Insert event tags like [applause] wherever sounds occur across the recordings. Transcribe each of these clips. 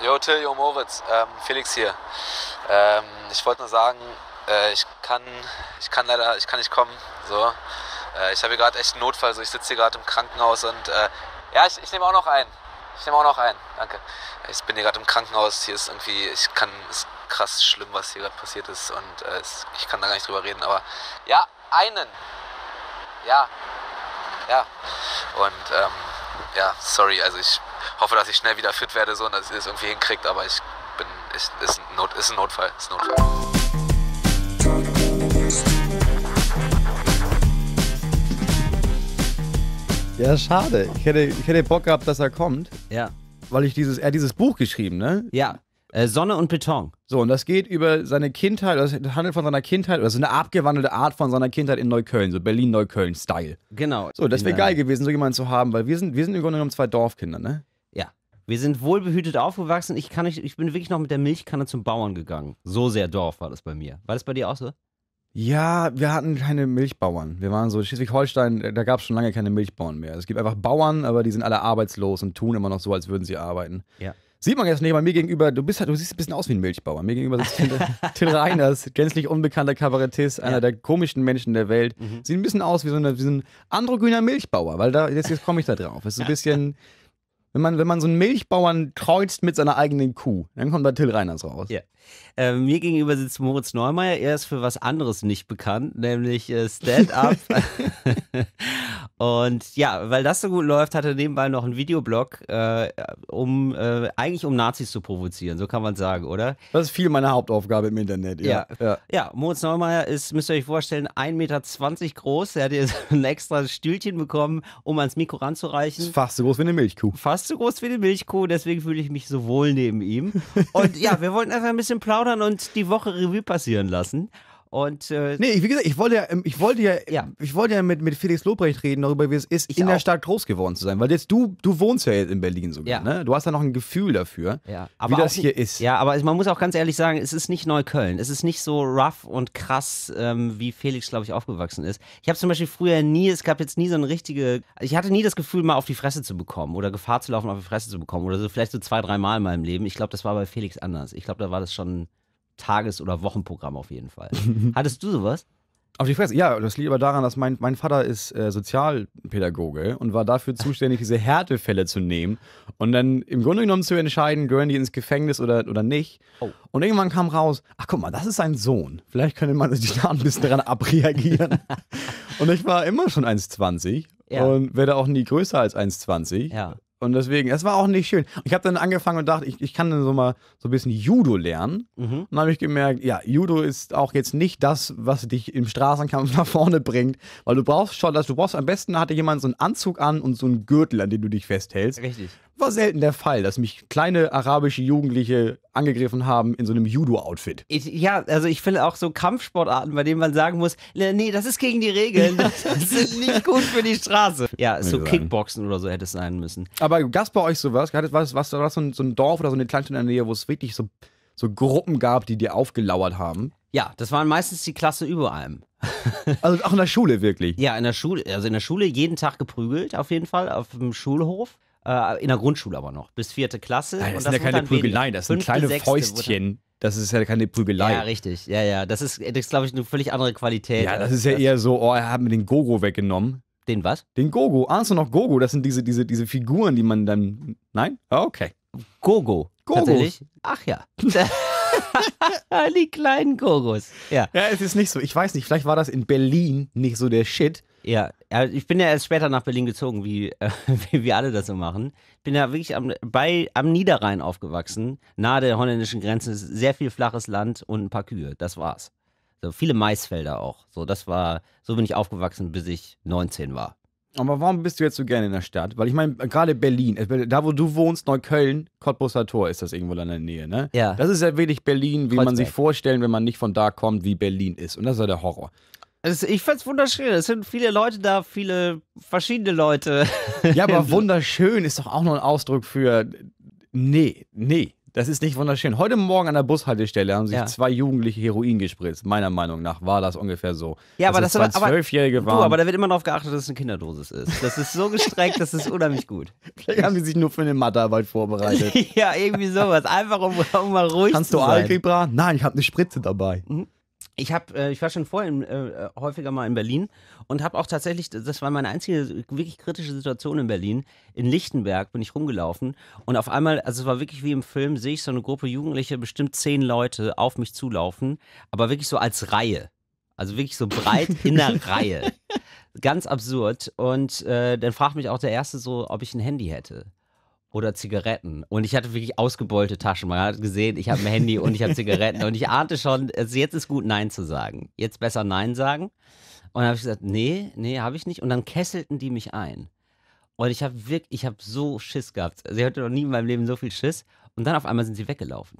Jo, Tiljo Moritz, ähm, Felix hier. Ähm, ich wollte nur sagen, äh, ich, kann, ich kann leider ich kann nicht kommen. So. Äh, ich habe hier gerade echt einen Notfall, so. ich sitze hier gerade im Krankenhaus und äh, ja, ich, ich nehme auch noch ein. Ich nehme auch noch ein, danke. Ich bin hier gerade im Krankenhaus, hier ist irgendwie, ich kann, ist krass schlimm, was hier gerade passiert ist und äh, es, ich kann da gar nicht drüber reden, aber ja, einen. Ja, ja. Und ähm, ja, sorry, also ich hoffe, dass ich schnell wieder fit werde so, und dass ihr es irgendwie hinkriegt, aber ich bin, ich, ist, ein Not, ist ein Notfall, ist ein Notfall. Ja, schade. Ich hätte, ich hätte Bock gehabt, dass er kommt. Ja. Weil ich dieses, er hat dieses Buch geschrieben, ne? Ja. Äh, Sonne und Beton. So, und das geht über seine Kindheit, das handelt von seiner Kindheit, oder so eine abgewandelte Art von seiner Kindheit in Neukölln, so Berlin-Neukölln-Style. Genau. So, das wäre geil gewesen, so jemanden zu haben, weil wir sind, wir sind im Grunde genommen zwei Dorfkinder, ne? Wir sind wohlbehütet aufgewachsen. Ich, kann nicht, ich bin wirklich noch mit der Milchkanne zum Bauern gegangen. So sehr Dorf war das bei mir. War das bei dir auch so? Ja, wir hatten keine Milchbauern. Wir waren so, Schleswig-Holstein, äh, da gab es schon lange keine Milchbauern mehr. Es gibt einfach Bauern, aber die sind alle arbeitslos und tun immer noch so, als würden sie arbeiten. Ja. Sieht man jetzt nicht, aber mir gegenüber, du, bist halt, du siehst ein bisschen aus wie ein Milchbauer. Mir gegenüber sitzt Till, [laughs] Till Reiners, gänzlich unbekannter Kabarettist, einer ja. der komischen Menschen der Welt. Mhm. Sieht ein bisschen aus wie so, eine, wie so ein androgyner Milchbauer, weil da, jetzt, jetzt komme ich da drauf. Ist so ein bisschen. Wenn man, wenn man so einen Milchbauern kreuzt mit seiner eigenen Kuh, dann kommt da Till Reiners raus. Ja. Äh, mir gegenüber sitzt Moritz Neumeier. Er ist für was anderes nicht bekannt, nämlich äh, Stand-Up [laughs] Und ja, weil das so gut läuft, hat er nebenbei noch einen Videoblog, äh, um äh, eigentlich um Nazis zu provozieren, so kann man sagen, oder? Das ist viel meine Hauptaufgabe im Internet, ja. Ja, ja. ja Moritz Neumeier ist, müsst ihr euch vorstellen, 1,20 Meter groß. Er hat jetzt [laughs] ein extra Stühlchen bekommen, um ans Mikro ranzureichen. Ist fast so groß wie eine Milchkuh. Fast so groß wie eine Milchkuh, deswegen fühle ich mich so wohl neben ihm. [laughs] Und ja, wir wollten einfach ein bisschen plaudern und die Woche Revue passieren lassen. Und, äh, nee, wie gesagt, ich wollte ja, ähm, ich wollte ja, ja. ich wollte ja mit, mit Felix Lobrecht reden darüber, wie es ist, ich in auch. der Stadt groß geworden zu sein. Weil jetzt du, du wohnst ja jetzt in Berlin sogar, ja. ne? Du hast ja noch ein Gefühl dafür, ja. wie das hier ist. Ja, aber man muss auch ganz ehrlich sagen, es ist nicht Neukölln. Es ist nicht so rough und krass, ähm, wie Felix, glaube ich, aufgewachsen ist. Ich habe zum Beispiel früher nie, es gab jetzt nie so eine richtige, ich hatte nie das Gefühl, mal auf die Fresse zu bekommen oder Gefahr zu laufen, auf die Fresse zu bekommen oder so vielleicht so zwei, dreimal in meinem Leben. Ich glaube, das war bei Felix anders. Ich glaube, da war das schon Tages- oder Wochenprogramm auf jeden Fall. [laughs] Hattest du sowas? Auf die Fresse. Ja, das liegt aber daran, dass mein, mein Vater ist äh, Sozialpädagoge und war dafür [laughs] zuständig, diese Härtefälle zu nehmen und dann im Grunde genommen zu entscheiden, gehören die ins Gefängnis oder, oder nicht. Oh. Und irgendwann kam raus, ach guck mal, das ist sein Sohn. Vielleicht könnte man sich da ein bisschen daran abreagieren. [laughs] und ich war immer schon 1,20 ja. und werde auch nie größer als 1,20. Ja. Und deswegen, es war auch nicht schön. Ich habe dann angefangen und dachte, ich, ich kann dann so mal so ein bisschen Judo lernen. Mhm. Und dann habe ich gemerkt, ja, Judo ist auch jetzt nicht das, was dich im Straßenkampf [laughs] nach vorne bringt, weil du brauchst schon, dass du brauchst am besten hatte jemand so einen Anzug an und so einen Gürtel, an den du dich festhältst. Richtig war selten der Fall, dass mich kleine arabische Jugendliche angegriffen haben in so einem Judo-Outfit. Ja, also ich finde auch so Kampfsportarten, bei denen man sagen muss, nee, das ist gegen die Regeln, [laughs] das ist nicht gut für die Straße. Ja, so Kickboxen oder so hätte es sein müssen. Aber gab es bei euch sowas? War das, war das so, ein, Dorf oder so eine Kleinstadt in der Nähe, wo es wirklich so, so Gruppen gab, die dir aufgelauert haben? Ja, das waren meistens die Klasse über allem. [laughs] also auch in der Schule wirklich? Ja, in der Schule, also in der Schule jeden Tag geprügelt auf jeden Fall, auf dem Schulhof. Äh, in der Grundschule aber noch, bis vierte Klasse. Nein, das, das sind ja keine Prügeleien, das sind kleine Sechste, Fäustchen. Das ist ja keine Prügelei. Ja, richtig. Ja, ja. Das ist, das glaube ich, eine völlig andere Qualität. Ja, das ist ja das eher so, oh, er hat mir den Gogo weggenommen. Den was? Den Gogo. Ahnst du noch Gogo? Das sind diese, diese, diese Figuren, die man dann. Nein? Ah, okay. Gogo. Gogo. Ach ja. [laughs] [laughs] die kleinen Gogos. Ja. ja, es ist nicht so. Ich weiß nicht, vielleicht war das in Berlin nicht so der Shit. Ja, ich bin ja erst später nach Berlin gezogen, wie, äh, [laughs] wie wir alle das so machen. Ich Bin ja wirklich am, bei, am Niederrhein aufgewachsen, nahe der holländischen Grenze, sehr viel flaches Land und ein paar Kühe. Das war's. So viele Maisfelder auch. So, das war, so bin ich aufgewachsen, bis ich 19 war. Aber warum bist du jetzt so gerne in der Stadt? Weil ich meine, gerade Berlin, äh, da wo du wohnst, Neukölln, Cottbuser Tor ist das irgendwo in der Nähe, ne? Ja. Das ist ja wirklich Berlin, wie Kreuzberg. man sich vorstellen, wenn man nicht von da kommt, wie Berlin ist. Und das ist ja der Horror. Also ich fand's wunderschön. Es sind viele Leute da, viele verschiedene Leute. [laughs] Ja, aber [laughs] wunderschön ist doch auch noch ein Ausdruck für nee, nee. Das ist nicht wunderschön. Heute Morgen an der Bushaltestelle haben sich ja. zwei Jugendliche Heroin gespritzt. Meiner Meinung nach war das ungefähr so. Ja, aber das war zwölfjährige waren. Du, aber da wird immer darauf geachtet, dass es eine Kinderdosis ist. Das ist so gestreckt, das ist unheimlich gut. [laughs] Vielleicht haben die sich nur für eine Mathearbeit vorbereitet. ja, irgendwie sowas. Einfach um, um mal ruhig Kannst zu sein. Kannst du Algebra? Nein, ich habe eine Spritze dabei. Mhm ich habe, äh, ich war schon vorher äh, äh, häufiger mal in Berlin und habe auch tatsächlich, das war meine einzige wirklich kritische Situation in Berlin. In Lichtenberg bin ich rumgelaufen und auf einmal, also es war wirklich wie im Film, sehe ich so eine Gruppe Jugendliche, bestimmt zehn Leute auf mich zulaufen, aber wirklich so als Reihe. Also wirklich so breit in der [laughs] Reihe. Ganz absurd. Und äh, dann fragt mich auch der Erste so, ob ich ein Handy hätte oder Zigaretten. Und ich hatte wirklich ausgebeulte Taschen. Man hat gesehen, ich habe ein Handy und ich habe Zigaretten. und ich ahnte schon, also jetzt ist gut, Nein zu sagen. Jetzt besser Nein sagen. Und dann habe ich gesagt, nee, nee, habe ich nicht. Und dann kesselten die mich ein. Und ich habe wirklich, ich habe so Schiss gehabt. Also ich hatte noch nie in meinem Leben so viel Schiss. Und dann auf einmal sind sie weggelaufen.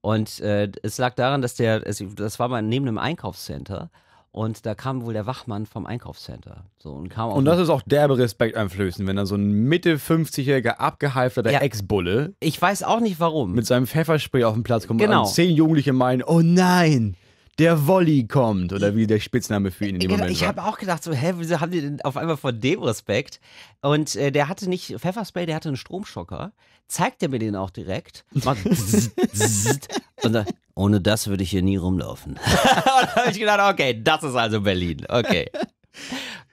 Und äh, es lag daran, dass der, es, das war mal neben einem Einkaufscenter. Und da kam wohl der Wachmann vom Einkaufscenter. So, und kam und das ist auch derbe Respekt einflößen, wenn da so ein Mitte 50-jähriger abgehalfterter ja. Ex-Bulle. Ich weiß auch nicht warum. Mit seinem Pfefferspray auf den Platz kommt genau. und zehn Jugendliche meinen, oh nein der Wolli kommt oder wie der Spitzname für ihn in dem genau, Moment Ich habe auch gedacht, so, hä, wieso haben die denn auf einmal von dem Respekt? Und äh, der hatte nicht Pfefferspray, der hatte einen Stromschocker. Zeigt er mir den auch direkt. Macht zzz, [laughs] zzz, und dann, ohne das würde ich hier nie rumlaufen. [laughs] und dann habe ich gedacht, okay, das ist also Berlin. Okay.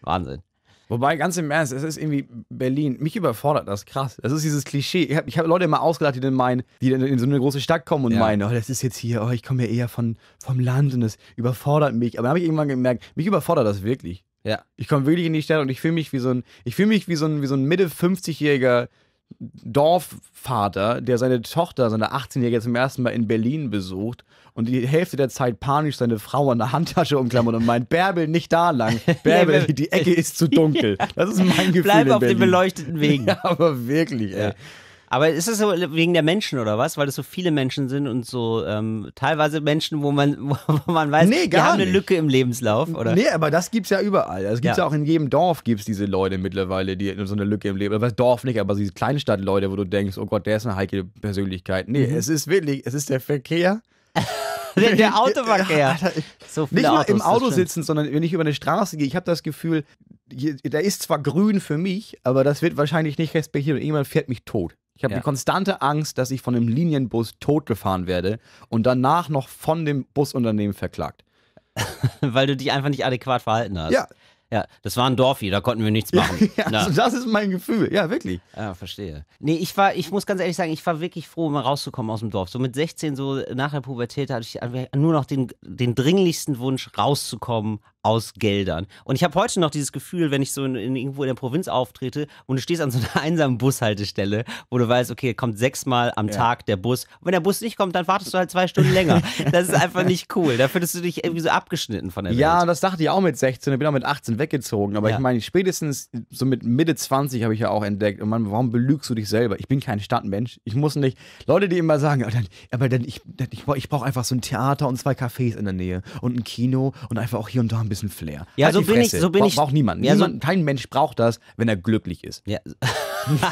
Wahnsinn. Wobei, ganz im Ernst, es ist irgendwie Berlin. Mich überfordert das krass. Das ist dieses Klischee. Ich habe hab Leute immer ausgedacht, die dann meinen, die dann in so eine große Stadt kommen und ja. meinen, oh, das ist jetzt hier, oh, ich komme ja eher von, vom Land und das überfordert mich. Aber dann habe ich irgendwann gemerkt, mich überfordert das wirklich. Ja. Ich komme wirklich in die Stadt und ich fühle mich wie so ein, ich fühle mich wie so ein, wie so ein Mitte 50-jähriger Dorfvater, der seine Tochter, seine 18-Jährige zum ersten Mal in Berlin besucht und die Hälfte der Zeit panisch seine Frau an der Handtasche umklammert und meint, Bärbel, nicht da lang. [laughs] Bärbel, die Ecke ist zu dunkel. [laughs] Das ist mein Gefühl Bleib auf den beleuchteten Wegen. [laughs] Ja, aber wirklich, ey. Ja. Aber ist es so wegen der Menschen oder was? Weil es so viele Menschen sind und so ähm, teilweise Menschen, wo man, [laughs] wo man weiß, nee, die haben eine Lücke im Lebenslauf, oder? Nee, aber das gibt es ja überall. Also es gibt ja, ja auch in jedem Dorf gibt's diese Leute mittlerweile, die so eine Lücke im Leben. Das Dorf nicht, aber diese Kleinstadtleute, wo du denkst, oh Gott, der ist eine heikle Persönlichkeit. Nee, mhm. es ist wirklich, es ist der Verkehr. [laughs] der, der [laughs] Autoverkehr. Alter, so nicht nur Autos, im Auto sitzen, sondern wenn ich über eine Straße gehe, ich habe das Gefühl, da ist zwar grün für mich, aber das wird wahrscheinlich nicht respektiert und irgendjemand fährt mich tot. Ich habe ja. die konstante Angst, dass ich von einem Linienbus totgefahren werde und danach noch von dem Busunternehmen verklagt. [laughs] Weil du dich einfach nicht adäquat verhalten hast. Ja. Ja, das war ein Dorfi, da konnten wir nichts machen. [laughs] Ja, ja, also das ist mein Gefühl, ja, wirklich. Ja, ah, verstehe. Nee, ich war, ich muss ganz ehrlich sagen, ich war wirklich froh, mal rauszukommen aus dem Dorf. So mit 16, so nach der Pubertät, hatte ich nur noch den, den dringlichsten Wunsch, rauszukommen, aus Geldern. Und ich habe heute noch dieses Gefühl, wenn ich so in, in, irgendwo in der Provinz auftrete und du stehst an so einer [laughs] einsamen Bushaltestelle, wo du weißt, okay, kommt sechsmal am ja. Tag der Bus. Und wenn der Bus nicht kommt, dann wartest du halt zwei Stunden länger. [laughs] Das ist einfach nicht cool. Da findest du dich irgendwie so abgeschnitten von der Welt. Ja, das dachte ich auch mit 16. Ich bin auch mit 18 weggezogen. Aber ja. ich meine, spätestens so mit Mitte 20 habe ich ja auch entdeckt. Und oh man, warum belügst du dich selber? Ich bin kein Stadtmensch. Ich muss nicht. Leute, die immer sagen, aber dann, ich, ich brauche einfach so ein Theater und zwei Cafés in der Nähe und ein Kino und einfach auch hier und da ein bisschen bisschen Flair. Ja, halt so, bin ich, so bin Bra ich. Braucht niemand. Ja, niemand, so kein Mensch braucht das, wenn er glücklich ist. Ja. [laughs]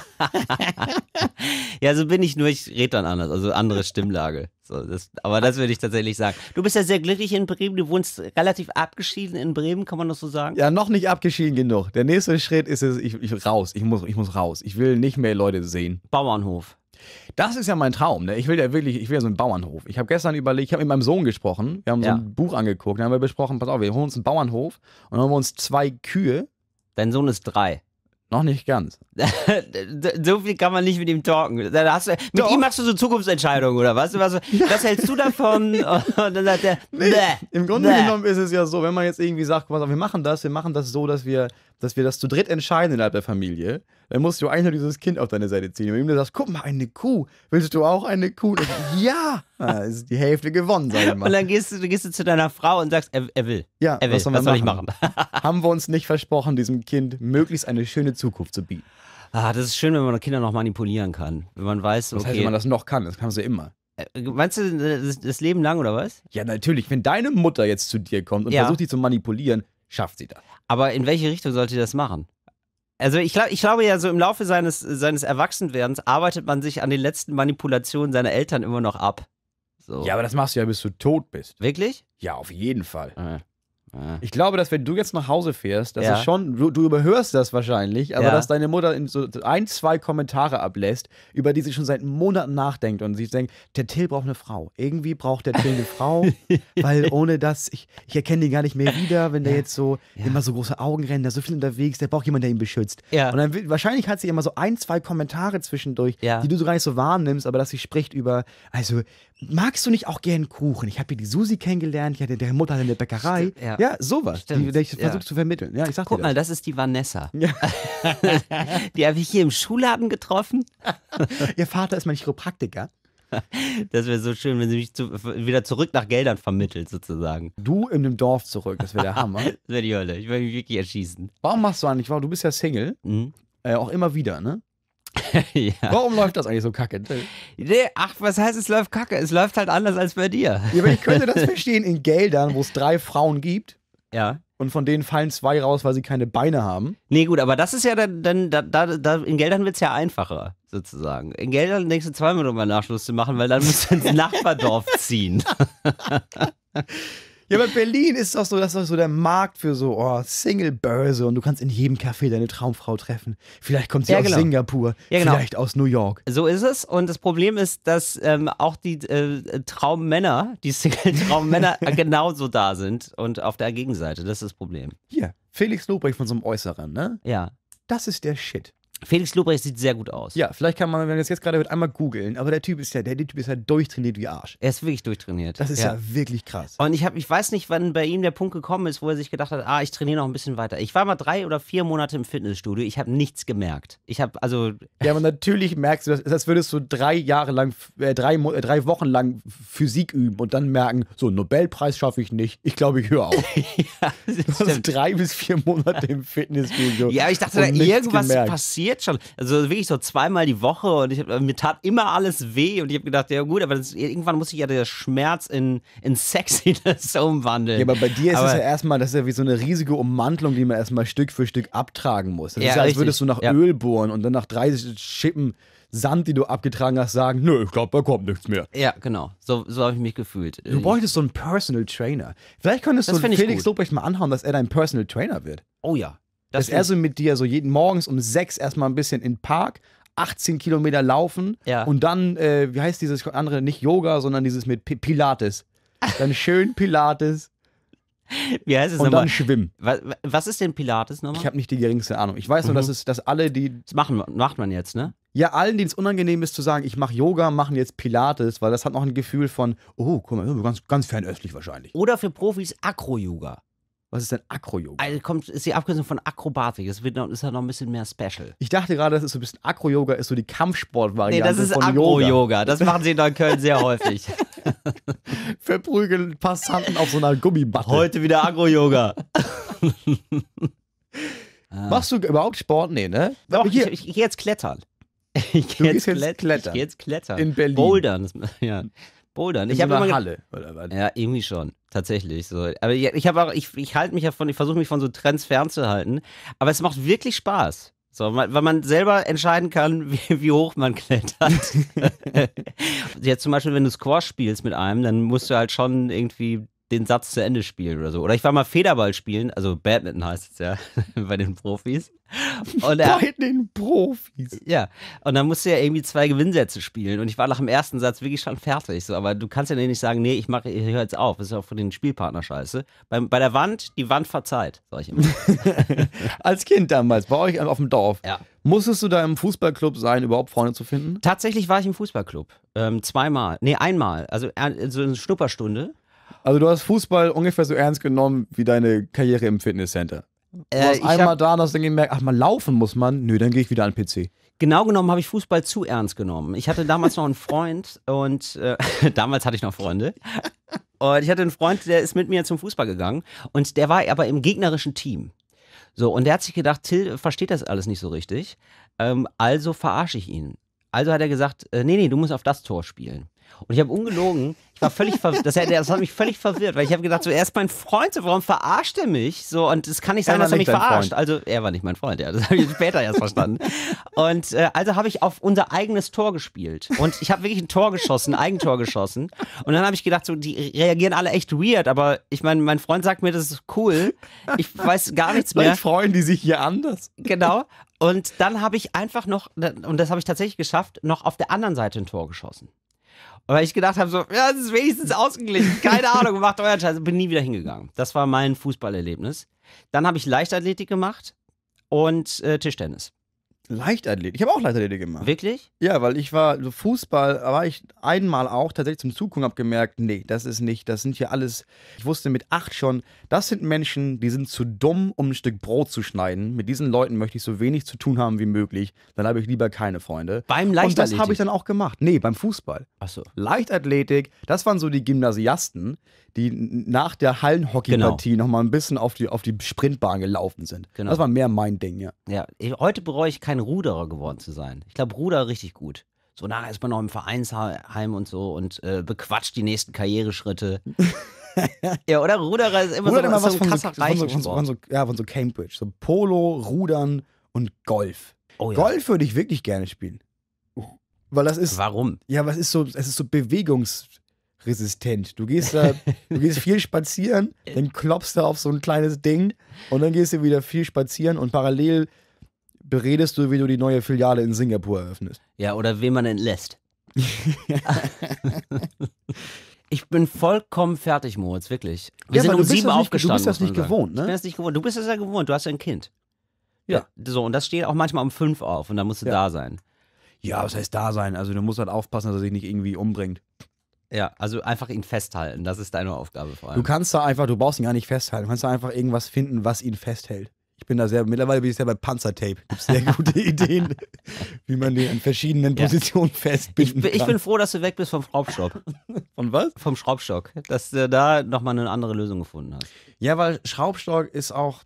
ja, so bin ich nur, ich rede dann anders, also andere Stimmlage. So, das, aber das würde ich tatsächlich sagen. Du bist ja sehr glücklich in Bremen, du wohnst relativ abgeschieden in Bremen, kann man das so sagen? Ja, noch nicht abgeschieden genug. Der nächste Schritt ist es, ich, ich raus, ich muss, ich muss raus. Ich will nicht mehr Leute sehen. Bauernhof. Das ist ja mein Traum. Ne? Ich will ja wirklich, ich will ja so einen Bauernhof. Ich habe gestern überlegt, ich habe mit meinem Sohn gesprochen, wir haben ja. so ein Buch angeguckt, dann haben wir besprochen, pass auf, wir holen uns einen Bauernhof und holen wir uns zwei Kühe. Dein Sohn ist drei. Noch nicht ganz. [laughs] so viel kann man nicht mit ihm talken. Du, mit Doch. ihm machst du so Zukunftsentscheidungen, oder was? Was, was hältst du davon? [laughs] Und dann sagt er, nee, Im Grunde bäh. genommen ist es ja so, wenn man jetzt irgendwie sagt, pass auf, wir machen das, wir machen das so, dass wir, dass wir das zu dritt entscheiden innerhalb der Familie dann musst du einfach dieses Kind auf deine Seite ziehen. Und wenn du sagst, guck mal, eine Kuh, willst du auch eine Kuh? Dann, ja, ah, da ist die Hälfte gewonnen, sag ich mal. Und dann gehst du, gehst du zu deiner Frau und sagst, er, er will. Ja, er will. was, soll, was soll ich machen? [laughs] Haben wir uns nicht versprochen, diesem Kind möglichst eine schöne Zukunft zu bieten. Ah, das ist schön, wenn man Kinder noch manipulieren kann. Wenn man weiß, okay. Das heißt, wenn man das noch kann, das kannst du immer. Äh, meinst du das, das Leben lang oder was? Ja, natürlich. Wenn deine Mutter jetzt zu dir kommt und ja. versucht, dich zu manipulieren, schafft sie das. Aber in welche Richtung sollte sie das machen? Also ich glaube, ich glaube ja, so im Laufe seines, seines Erwachsenwerdens arbeitet man sich an den letzten Manipulationen seiner Eltern immer noch ab. So. Ja, aber das machst du ja, bis du tot bist. Wirklich? Ja, auf jeden Fall. Ah. Ah. Ich glaube, dass wenn du jetzt nach Hause fährst, dass ja. es schon, du, du, überhörst das wahrscheinlich, aber ja. dass deine Mutter in so ein, zwei Kommentare ablässt, über die sie schon seit Monaten nachdenkt und sie denkt, der Till braucht eine Frau. Irgendwie braucht der Till eine Frau, [laughs] weil ohne das, ich, ich erkenne ihn gar nicht mehr wieder, wenn der ja. jetzt so immer so große Augen rennt, der so viel unterwegs, der braucht jemanden, der ihn beschützt. Und dann wahrscheinlich hat sie immer so ein, zwei Kommentare zwischendurch, die du so gar nicht so wahrnimmst, aber dass sie spricht über, also magst du nicht auch gern Kuchen? Ich habe hier die Susi kennengelernt, ich hatte, deren Mutter in der Bäckerei. Stimmt, ja. ja. sowas, Stimmt, die, die ich ja. versuche zu vermitteln. Ja, ich sag Guck das. mal, das ist die Vanessa. Ja. [laughs] die habe ich hier im Schulladen getroffen. [laughs] Ihr Vater ist mein Chiropraktiker. Das wäre so schön, wenn sie mich zu, wieder zurück nach Geldern vermittelt, sozusagen. Du in dem Dorf zurück, das wäre der Hammer. [laughs] das wäre die Hölle. Ich würde mich wirklich erschießen. Warum machst du eigentlich, Du bist ja Single. Mhm. Äh, auch immer wieder, ne? [laughs] ja. Warum läuft das eigentlich so kacke? Äh, nee, ach, was heißt, es läuft kacke? Es läuft halt anders als bei dir. Ja, aber ich könnte das [laughs] verstehen in Geldern, wo es drei Frauen gibt. Ja. Und von denen fallen zwei raus, weil sie keine Beine haben. Nee, gut, aber das ist ja dann, dann da, da, da, in Geldern wird es ja einfacher, sozusagen. In Geldern denkst du zweimal einen Nachschluss zu machen, weil dann musst du ins [laughs] Nachbardorf ziehen. Ja, aber Berlin ist doch so, das ist doch so der Markt für so oh, Single-Börse und du kannst in jedem Café deine Traumfrau treffen. Vielleicht kommt sie ja, aus genau. Singapur, ja, genau. vielleicht aus New York. So ist es und das Problem ist, dass ähm, auch die äh, Traummänner, die Single-Traummänner [laughs] genauso da sind und auf der Gegenseite, das ist das Problem. Hier, Felix Lobrecht von so einem Äußeren, ne? Ja. Das ist der Shit. Felix Lobrecht sieht sehr gut aus. Ja, vielleicht kann man, wenn man das jetzt gerade wird, einmal googeln. Aber der Typ ist ja, der Typ ist ja durchtrainiert wie Arsch. Er ist wirklich durchtrainiert. Das ist ja, ja wirklich krass. Und ich habe, ich weiß nicht, wann bei ihm der Punkt gekommen ist, wo er sich gedacht hat, ah, ich trainiere noch ein bisschen weiter. Ich war mal drei oder vier Monate im Fitnessstudio. Ich habe nichts gemerkt. Ich habe also. Ja, aber natürlich merkst du, das, das würdest du drei Jahre lang, äh, drei, äh, drei Wochen lang Physik üben und dann merken, so einen Nobelpreis schaffe ich nicht. Ich glaube, ich höre auf. [laughs] ja, das du hast drei bis vier Monate im Fitnessstudio. Ja, ich dachte, da irgendwas gemerkt. passiert jetzt schon. Also wirklich so zweimal die Woche und ich, mir tat immer alles weh und ich habe gedacht, ja gut, aber das, irgendwann muss ich ja der Schmerz in, in Sexiness [laughs] umwandeln. Ja, aber bei dir ist aber, es ja erstmal, das ist ja wie so eine riesige Ummantlung, die man erstmal Stück für Stück abtragen muss. Das ja, ist ja, als richtig. würdest du nach ja. Öl bohren und dann nach 30 Schippen Sand, die du abgetragen hast, sagen, nö, ich glaube, da kommt nichts mehr. Ja, genau. So, so habe ich mich gefühlt. Du bräuchtest so einen Personal Trainer. Vielleicht könntest das du Felix Lobrecht mal anhauen, dass er dein Personal Trainer wird. Oh ja. Das dass er so mit dir so jeden morgens um sechs erstmal ein bisschen in den Park, 18 Kilometer laufen ja. und dann, äh, wie heißt dieses andere, nicht Yoga, sondern dieses mit P Pilates. Dann schön Pilates. Wie heißt es Und nochmal? dann schwimmen. Was, was, ist denn Pilates nochmal? Ich habe nicht die geringste Ahnung. Ich weiß nur, mhm. dass, es, dass alle, die. Das machen, macht man jetzt, ne? Ja, allen, denen es unangenehm ist zu sagen, ich mache Yoga, machen jetzt Pilates, weil das hat noch ein Gefühl von, oh, guck mal, ganz, ganz fernöstlich wahrscheinlich. Oder für Profis Akro-Yoga. Was ist denn Akro-Yoga? Also ist die Abkürzung von Akrobatik. Das ist ja noch ein bisschen mehr special. Ich dachte gerade, das ist so ein bisschen Akro-Yoga, ist so die Kampfsportvariante. Nee, das ist Akro-Yoga. Das machen sie in Neukölln [laughs] sehr häufig. [laughs] Verprügeln Passanten auf so einer Gummibatte. Heute wieder akro yoga [laughs] ah. Machst du überhaupt Sport? Nee, ne? Doch, ich, ich, ich gehe jetzt klettern. Ich gehe jetzt, jetzt, klettern. Ich gehe jetzt klettern. In Berlin. Bouldern. Ja. Bouldern. Ich habe immer Halle oder was? Ja, irgendwie schon. Tatsächlich so. Aber ich, ich habe auch ich, ich halte mich ja von ich versuche mich von so Trends fernzuhalten, aber es macht wirklich Spaß. So, weil man selber entscheiden kann, [laughs] wie, wie hoch man klettert. [laughs] [laughs] Jetzt zum Beispiel, wenn du Squash spielst mit einem, dann musst du halt schon irgendwie den Satz zu Ende spielen oder so. Oder ich war mal Federball spielen, also Badminton heißt es ja [laughs] bei den Profis. Und er, [laughs] bei den Profis. Ja, und dann musste du ja irgendwie zwei Gewinnsätze spielen. Und ich war nach dem ersten Satz wirklich schon fertig. So, aber du kannst ja nicht sagen, nee, ich mache, ich höre jetzt auf. Das ist auch für den Spielpartner scheiße. Bei, bei der Wand, die Wand verzeiht, sag ich immer. [laughs] Als Kind damals, bei euch auf dem Dorf. Ja. Musstest du da im Fußballclub sein, überhaupt Freunde zu finden? Tatsächlich war ich im Fußballclub. Ähm, zweimal. Nee, einmal. Also, so also eine Schnupperstunde also du hast Fußball ungefähr so ernst genommen wie deine Karriere im Fitnesscenter. Du äh, warst einmal da und hast dann gemerkt, ach, mal laufen muss man. Nö, dann gehe ich wieder an den PC. Genau genommen habe ich Fußball zu ernst genommen. Ich hatte damals noch einen Freund und äh, [laughs] damals hatte ich noch Freunde. Und ich hatte einen Freund, der ist mit mir zum Fußball gegangen und der war aber im gegnerischen Team. So, und der hat sich gedacht, Till versteht das alles nicht so richtig. Ähm, also verarsche ich ihn. Also hat er gesagt, äh, nee, nee, du musst auf das Tor spielen. Und ich habe ungelogen, ich war völlig verwirrt, das, hat mich völlig verwirrt, weil ich habe gedacht, so, er ist mein Freund, so, warum verarscht er mich? So, und es kann nicht sein, dass er mich verarscht. Freund. Also, er war nicht mein Freund, ja, das habe ich später erst verstanden. Und äh, also habe ich auf unser eigenes Tor gespielt. Und ich habe wirklich ein Tor geschossen, ein Eigentor geschossen. Und dann habe ich gedacht, so, die reagieren alle echt weird, aber ich meine, mein Freund sagt mir, das ist cool. Ich weiß gar nichts mehr. Dann freuen die sich hier anders. Genau. Und dann habe ich einfach noch, und das habe ich tatsächlich geschafft, noch auf der anderen Seite ein Tor geschossen. Weil ich gedacht habe, so, ja, es ist wenigstens ausgeglichen. Keine [laughs] Ahnung, macht euren Scheiß. Bin nie wieder hingegangen. Das war mein Fußballerlebnis. Dann habe ich Leichtathletik gemacht und äh, Tischtennis. Leichtathletik. Ich habe auch Leichtathletik gemacht. Wirklich? Ja, weil ich war, so Fußball war ich einmal auch tatsächlich zum Zugucken, habe gemerkt, nee, das ist nicht, das sind hier alles. Ich wusste mit acht schon, das sind Menschen, die sind zu dumm, um ein Stück Brot zu schneiden. Mit diesen Leuten möchte ich so wenig zu tun haben wie möglich. Dann habe ich lieber keine Freunde. Beim Leichtathletik? Und das habe ich dann auch gemacht. Nee, beim Fußball. Achso. Leichtathletik, das waren so die Gymnasiasten, die nach der Hallenhockey-Partie genau. nochmal ein bisschen auf die, auf die Sprintbahn gelaufen sind. Genau. Das war mehr mein Ding, ja. Ja, ich, heute bereue ich kein Ruderer geworden zu sein. Ich glaube, Ruder richtig gut. So nachher ist man noch im Vereinsheim und so und äh, bequatscht die nächsten Karriereschritte. [laughs] ja, oder Ruderer ist immer Ruder so, immer was ein krasser so, von, von, so, Ja, von so Cambridge. So Polo, Rudern und Golf. Oh, ja. Golf würde ich wirklich gerne spielen. Weil das ist. Warum? Ja, was ist so, es ist so Bewegungs resistent. Du gehst da, du gehst viel spazieren, [laughs] dann klopfst du auf so ein kleines Ding und dann gehst du wieder viel spazieren und parallel beredest du, wie du die neue Filiale in Singapur eröffnest. Ja, oder wen man entlässt. [laughs] ich bin vollkommen fertig, Moritz, wirklich. Wir ja, sind um sieben aufgestanden. du bist das nicht gewohnt, ne? Ich bin das nicht gewohnt. Du bist das ja gewohnt, du hast ja ein Kind. Ja. So, und das steht auch manchmal um fünf auf und dann musst du ja. da sein. Ja, was heißt da sein? Also du musst halt aufpassen, dass er sich nicht irgendwie umbringt. Ja, also einfach ihn festhalten. Das ist deine Aufgabe vor allem. Du kannst da einfach, du brauchst ihn gar nicht festhalten. Du kannst da einfach irgendwas finden, was ihn festhält. Ich bin da sehr, mittlerweile bin ich sehr bei Panzertape. Gibt sehr [laughs] gute Ideen, wie man den in verschiedenen Positionen ja. festbinden ich, kann. Ich bin froh, dass du weg bist vom Schraubstock. [laughs] Von was? Vom Schraubstock. Dass du da nochmal eine andere Lösung gefunden hast. Ja, weil Schraubstock ist auch,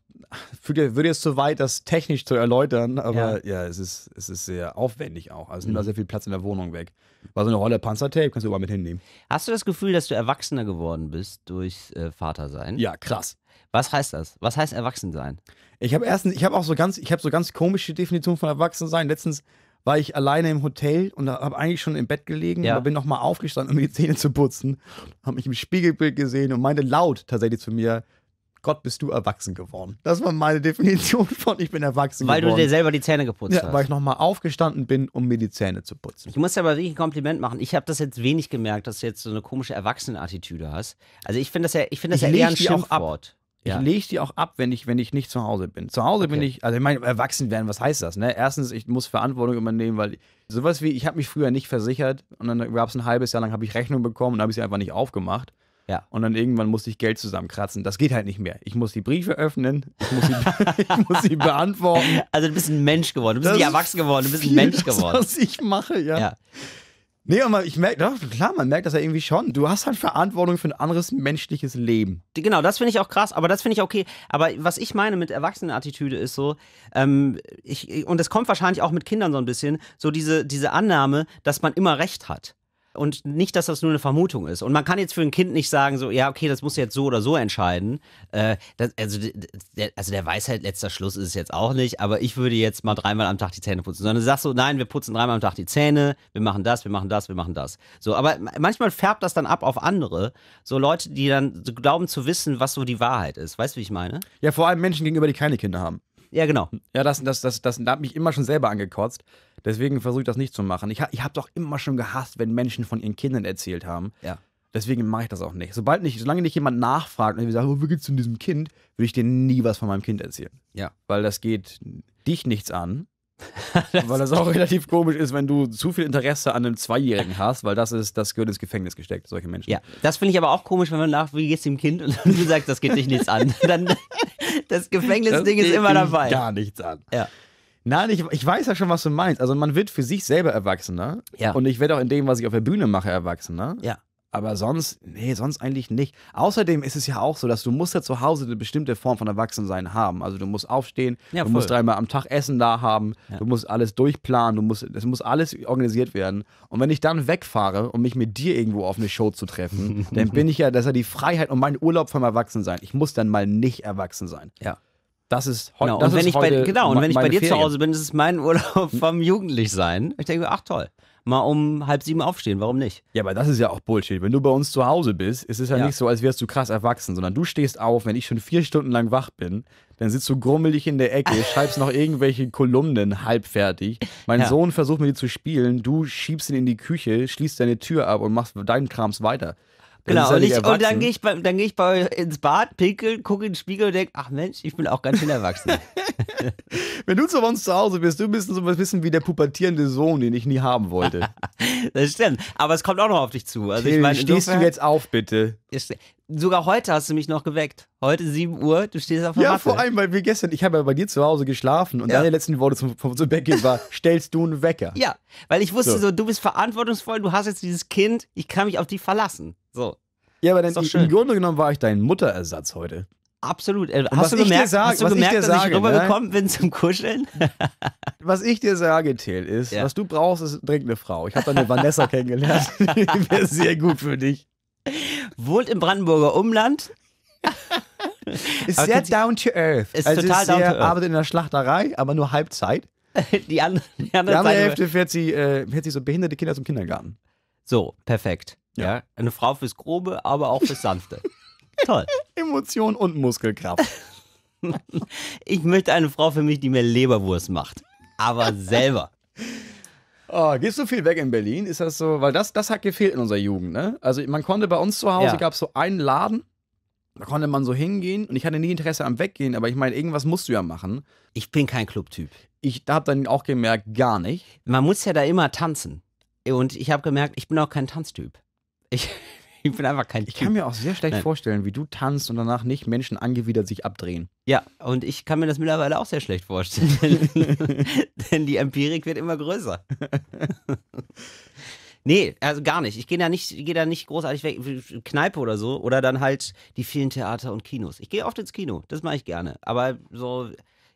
würde jetzt zu weit, das technisch zu erläutern, aber ja, ja es, ist, es ist sehr aufwendig auch. Also es nimmt mhm. da sehr viel Platz in der Wohnung weg. War so eine Rolle Panzertape kannst du überall mit hinnehmen. Hast du das Gefühl, dass du erwachsener geworden bist durch äh, Vatersein? Ja, krass. Was heißt das? Was heißt erwachsen sein? Ich habe erstens, ich habe auch so ganz, ich habe so ganz komische Definitionen von erwachsen sein. Letztens war ich alleine im Hotel und habe eigentlich schon im Bett gelegen, ja. aber bin nochmal aufgestanden, um die Zähne zu putzen, habe mich im Spiegelbild gesehen und meinte laut tatsächlich zu mir, Gott, bist du erwachsen geworden. Das war meine Definition [laughs] von ich bin erwachsen weil geworden. Weil du dir selber die Zähne geputzt ja, hast. Weil ich nochmal aufgestanden bin, um mir die Zähne zu putzen. Ich muss dir aber wirklich ein Kompliment machen. Ich habe das jetzt wenig gemerkt, dass du jetzt so eine komische Erwachsenenattitüde hast. Also ich finde das ja, ich finde das ich ja eher ein Schimpfwort. Ich lege die auch ab, wenn ich, wenn ich nicht zu Hause bin. Zu Hause okay. bin ich, also ich meine, erwachsen werden, was heißt das? Ne? Erstens, ich muss Verantwortung übernehmen, weil sowas wie, ich habe mich früher nicht versichert und dann gab es ein halbes Jahr lang, habe ich Rechnung bekommen und habe ich sie einfach nicht aufgemacht. Ja. Und dann irgendwann musste ich Geld zusammenkratzen. Das geht halt nicht mehr. Ich muss die Briefe öffnen, ich muss sie, [laughs] ich muss sie beantworten. Also du bist ein Mensch geworden, du bist nicht erwachsen geworden, du bist ein Mensch geworden. Das, was ich mache, ja. ja. Nee, aber ich merke, doch, klar, man merkt das ja irgendwie schon. Du hast halt Verantwortung für ein anderes menschliches Leben. Genau, das finde ich auch krass, aber das finde ich okay. Aber was ich meine mit Erwachsenenattitüde ist so, ähm, ich, und das kommt wahrscheinlich auch mit Kindern so ein bisschen, so diese, diese Annahme, dass man immer Recht hat und nicht, dass das nur eine Vermutung ist. Und man kann jetzt für ein Kind nicht sagen, so, ja, okay, das muss jetzt so oder so entscheiden. Äh, das, also, der, also der Weisheit letzter Schluss ist es jetzt auch nicht, aber ich würde jetzt mal dreimal am Tag die Zähne putzen. Sondern du sagst so, nein, wir putzen dreimal am Tag die Zähne, wir machen das, wir machen das, wir machen das. So, aber manchmal färbt das dann ab auf andere. So Leute, die dann glauben zu wissen, was so die Wahrheit ist. Weißt du, wie ich meine? Ja, vor allem Menschen gegenüber, die keine Kinder haben. Ja, genau. Ja, das, das, das, das, hat mich immer schon selber angekotzt. Deswegen versuche ich das nicht zu machen. Ich, ich habe doch immer schon gehasst, wenn Menschen von ihren Kindern erzählt haben. Ja. Deswegen mache ich das auch nicht. Sobald nicht, solange nicht jemand nachfragt und ich sage, oh, wie geht's zu diesem Kind, würde ich dir nie was von meinem Kind erzählen. Ja. Weil das geht dich nichts an. [laughs] weil das auch relativ komisch ist, wenn du zu viel Interesse an einem Zweijährigen hast, weil das ist, das gehört ins Gefängnis gesteckt, solche Menschen. Ja, das finde ich aber auch komisch, wenn man nach, wie geht's dem Kind und du sagst, das geht dich nichts an. [laughs] Dann, das Gefängnisding ist immer dabei. Gar nichts an. Ja. Nein, ich, ich weiß ja schon, was du meinst. Also man wird für sich selber erwachsener. Ja. Und ich werde auch in dem, was ich auf der Bühne mache, erwachsener. Ja. Aber sonst, nee, sonst eigentlich nicht. Außerdem ist es ja auch so, dass du musst ja zu Hause eine bestimmte Form von Erwachsensein haben. Also du musst aufstehen, ja, du musst dreimal am Tag Essen da haben, ja. du musst alles durchplanen, du musst, es muss alles organisiert werden. Und wenn ich dann wegfahre, um mich mit dir irgendwo auf eine Show zu treffen, [laughs] dann bin ich ja, das ist ja die Freiheit und mein Urlaub vom Erwachsensein. Ich muss dann mal nicht erwachsen sein. Ja. Das ist genau, heute. Genau, und wenn ich bei, genau, und wenn ich bei dir Ferien. zu Hause bin, ist es mein [laughs] Urlaub vom Jugendlichsein. Ich denke, ach toll mal um halb sieben aufstehen. Warum nicht? Ja, aber das ist ja auch Bullshit. Wenn du bei uns zu Hause bist, ist es ja, ja. nicht so, als wärst du krass erwachsen, sondern du stehst auf, wenn ich schon vier Stunden lang wach bin, dann sitzt du grummelig in der Ecke, [laughs] schreibst noch irgendwelche Kolumnen halbfertig. Mein ja. Sohn versucht mit dir zu spielen, du schiebst ihn in die Küche, schließt deine Tür ab und machst deinen Krams weiter. Genau, und, ich, und, dann gehe ich, geh ich bei, ins Bad, pinkel, gucke in den Spiegel und denke, ach Mensch, ich bin auch ganz schön erwachsen. [laughs] Wenn du zu uns zu Hause bist, du bist so ein bisschen wie der pubertierende Sohn, den ich nie haben wollte. [laughs] das stimmt, aber es kommt auch noch auf dich zu. Also ich mein, stehst insofern, du jetzt auf, bitte? Ist, sogar heute hast du mich noch geweckt. Heute 7 Uhr, du stehst auf der Ja, Matte. vor allem, weil wir gestern, ich habe ja bei dir zu Hause geschlafen und ja. deine letzten Worte zum, zum, zum Becken war, [laughs] stellst du einen Wecker? Ja, weil ich wusste so. so, du bist verantwortungsvoll, du hast jetzt dieses Kind, ich kann mich auf dich verlassen. So. Ja, aber dann, im Grunde genommen war ich dein Mutterersatz heute. Absolut. Äh, hast, du gemerkt, sag, hast, du was gemerkt, ich dir dass sage, ich rübergekommen ne? bin zum Kuscheln? [laughs] was ich dir sage, Till, ist, ja. was du brauchst, ist dringend eine Frau. Ich habe da eine Vanessa [laughs] kennengelernt. Die wäre sehr gut für dich. Wohnt im Brandenburger Umland. ist aber sehr down to earth. Ist also total ist down to earth. Arbeitet in der Schlachterei, aber nur Halbzeit. [laughs] die, andere, die andere, die andere Hälfte fährt sie, äh, fährt sie so behinderte Kinder zum Kindergarten. So, perfekt. Ja. ja. Eine Frau fürs Grobe, aber auch fürs Sanfte. [laughs] Toll. Emotion und Muskelkraft. [laughs] ich möchte eine Frau für mich, die mir Leberwurst macht. Aber selber. [laughs] Oh, gibst du viel weg in Berlin? Ist das so? Weil das, das hat gefehlt in unserer Jugend, ne? Also man konnte bei uns zu Hause, ja. gab es so einen Laden, da konnte man so hingehen und ich hatte nie Interesse am Weggehen, aber ich meine, irgendwas musst du ja machen. Ich bin kein Clubtyp. Ich habe dann auch gemerkt, gar nicht. Man muss ja da immer tanzen. Und ich habe gemerkt, ich bin auch kein Tanztyp. Ich, [laughs] ich bin einfach kein Ich typ. kann mir auch sehr schlecht Nein. vorstellen, wie du tanzt und danach nicht Menschen angewidert sich abdrehen. Ja, und ich kann mir das mittlerweile auch sehr schlecht vorstellen. [laughs] Denn die Empirik wird immer größer. nee, also gar nicht. Ich gehe da nicht, gehe da nicht großartig weg, Kneipe oder so. Oder dann halt die vielen Theater und Kinos. Ich gehe oft ins Kino, das mache ich gerne. Aber so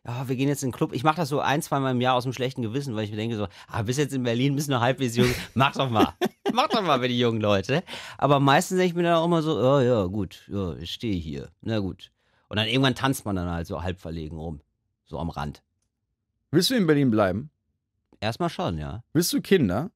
oh, wir gehen jetzt in den Club. Ich mache das so ein, zwei Mal im Jahr aus dem schlechten Gewissen, weil ich mir denke so, ah, bist jetzt in Berlin, bist nur halbwegs jung, [laughs] mach doch mal. mach doch mal für die jungen Leute. Aber meistens denke ich mir dann auch immer so, oh ja, gut, ja, ich stehe hier. Na gut. Und dann irgendwann tanzt man dann halt so halb verlegen rum. So am Rand. Willst du in Berlin bleiben? Erstmal schon, ja. Willst du Kinder?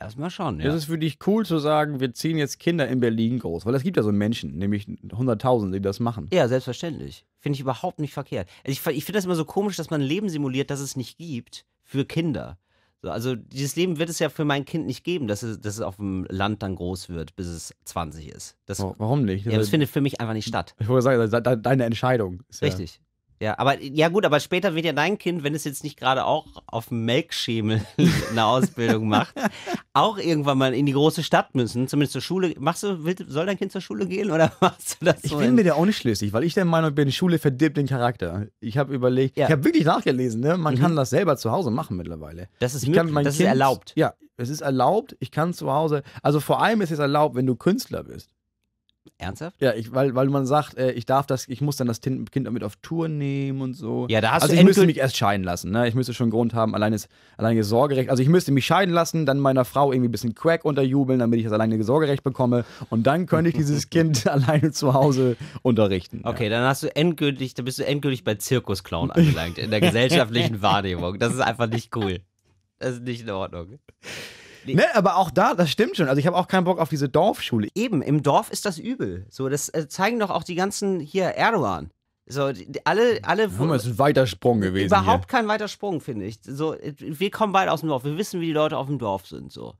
Erstmal schon, ja. Es ist für dich cool zu sagen, wir ziehen jetzt Kinder in Berlin groß, weil es gibt ja so Menschen, nämlich Hunderttausende, die das machen. Ja, selbstverständlich. Finde ich überhaupt nicht verkehrt. Also ich, ich finde das immer so komisch, dass man ein Leben simuliert, das es nicht gibt, für Kinder. Also dieses Leben wird es ja für mein Kind nicht geben, dass es, dass es auf dem Land dann groß wird, bis es 20 ist. Das, Warum nicht? Das, ja, das äh, findet für mich einfach nicht statt. Ich wollte sagen, deine Entscheidung. Richtig. Ja. Ja, aber ja gut, aber später wird ja dein Kind, wenn es jetzt nicht gerade auch auf dem Melkschemel [laughs] eine Ausbildung macht, auch irgendwann mal in die große Stadt müssen, zumindest zur Schule. Machst du, will, soll dein Kind zur Schule gehen oder [laughs] machst du das? Ich so bin mir da auch nicht schlüssig, weil ich der Meinung bin, Schule verdirbt den Charakter. Ich habe überlegt, ja. ich habe wirklich nachgelesen, ne? Man mhm. kann das selber zu Hause machen mittlerweile. Das ist, ich kann das kind, ist erlaubt. Ja, es ist erlaubt. Ich kann zu Hause, also vor allem ist es erlaubt, wenn du Künstler bist. Ernsthaft? Ja, ich, weil, weil man sagt, äh, ich darf das, ich muss dann das Kind damit auf Tour nehmen und so. Ja, da hast also du ich müsste mich erst scheiden lassen. Ne? Ich müsste schon einen Grund haben, alleine alleiniges Sorgerecht. Also ich müsste mich scheiden lassen, dann meiner Frau irgendwie ein bisschen Quack unterjubeln, damit ich das alleine Sorgerecht bekomme. Und dann könnte ich dieses [laughs] Kind alleine zu Hause unterrichten. Okay, ja. dann hast du endgültig, dann bist du endgültig bei Zirkusclown angelangt in der [laughs] gesellschaftlichen Wahrnehmung. Das ist einfach nicht cool. Das ist nicht in Ordnung. Ne, aber auch da, das stimmt schon. Also ich habe auch keinen Bock auf diese Dorfschule. Eben, im Dorf ist das übel. So, das äh, zeigen doch auch die ganzen hier Erdogan. So, die, alle, alle. Hör mal, ist ein weiter Sprung gewesen. Überhaupt hier. kein weiter Sprung, finde ich. So, äh, wir kommen bald aus dem Dorf. Wir wissen, wie die Leute auf dem Dorf sind. So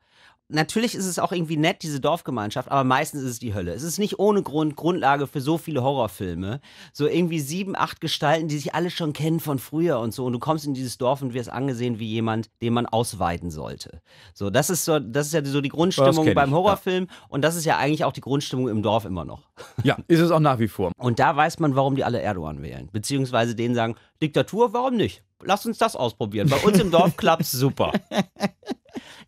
natürlich ist es auch irgendwie nett, diese Dorfgemeinschaft, aber meistens ist es die Hölle. Es ist nicht ohne Grund Grundlage für so viele Horrorfilme. So irgendwie sieben, acht Gestalten, die sich alle schon kennen von früher und so. Und du kommst in dieses Dorf und wirst angesehen wie jemand, den man ausweiten sollte. So, das ist so, das ist ja so die Grundstimmung beim Horrorfilm. Ja. Und das ist ja eigentlich auch die Grundstimmung im Dorf immer noch. [laughs] Ja, ist es auch nach wie vor. Und da weiß man, warum die alle Erdogan wählen. Beziehungsweise denen sagen, Diktatur, warum nicht? Lass uns das ausprobieren. Bei uns im Dorf [laughs] klappt's super. [laughs]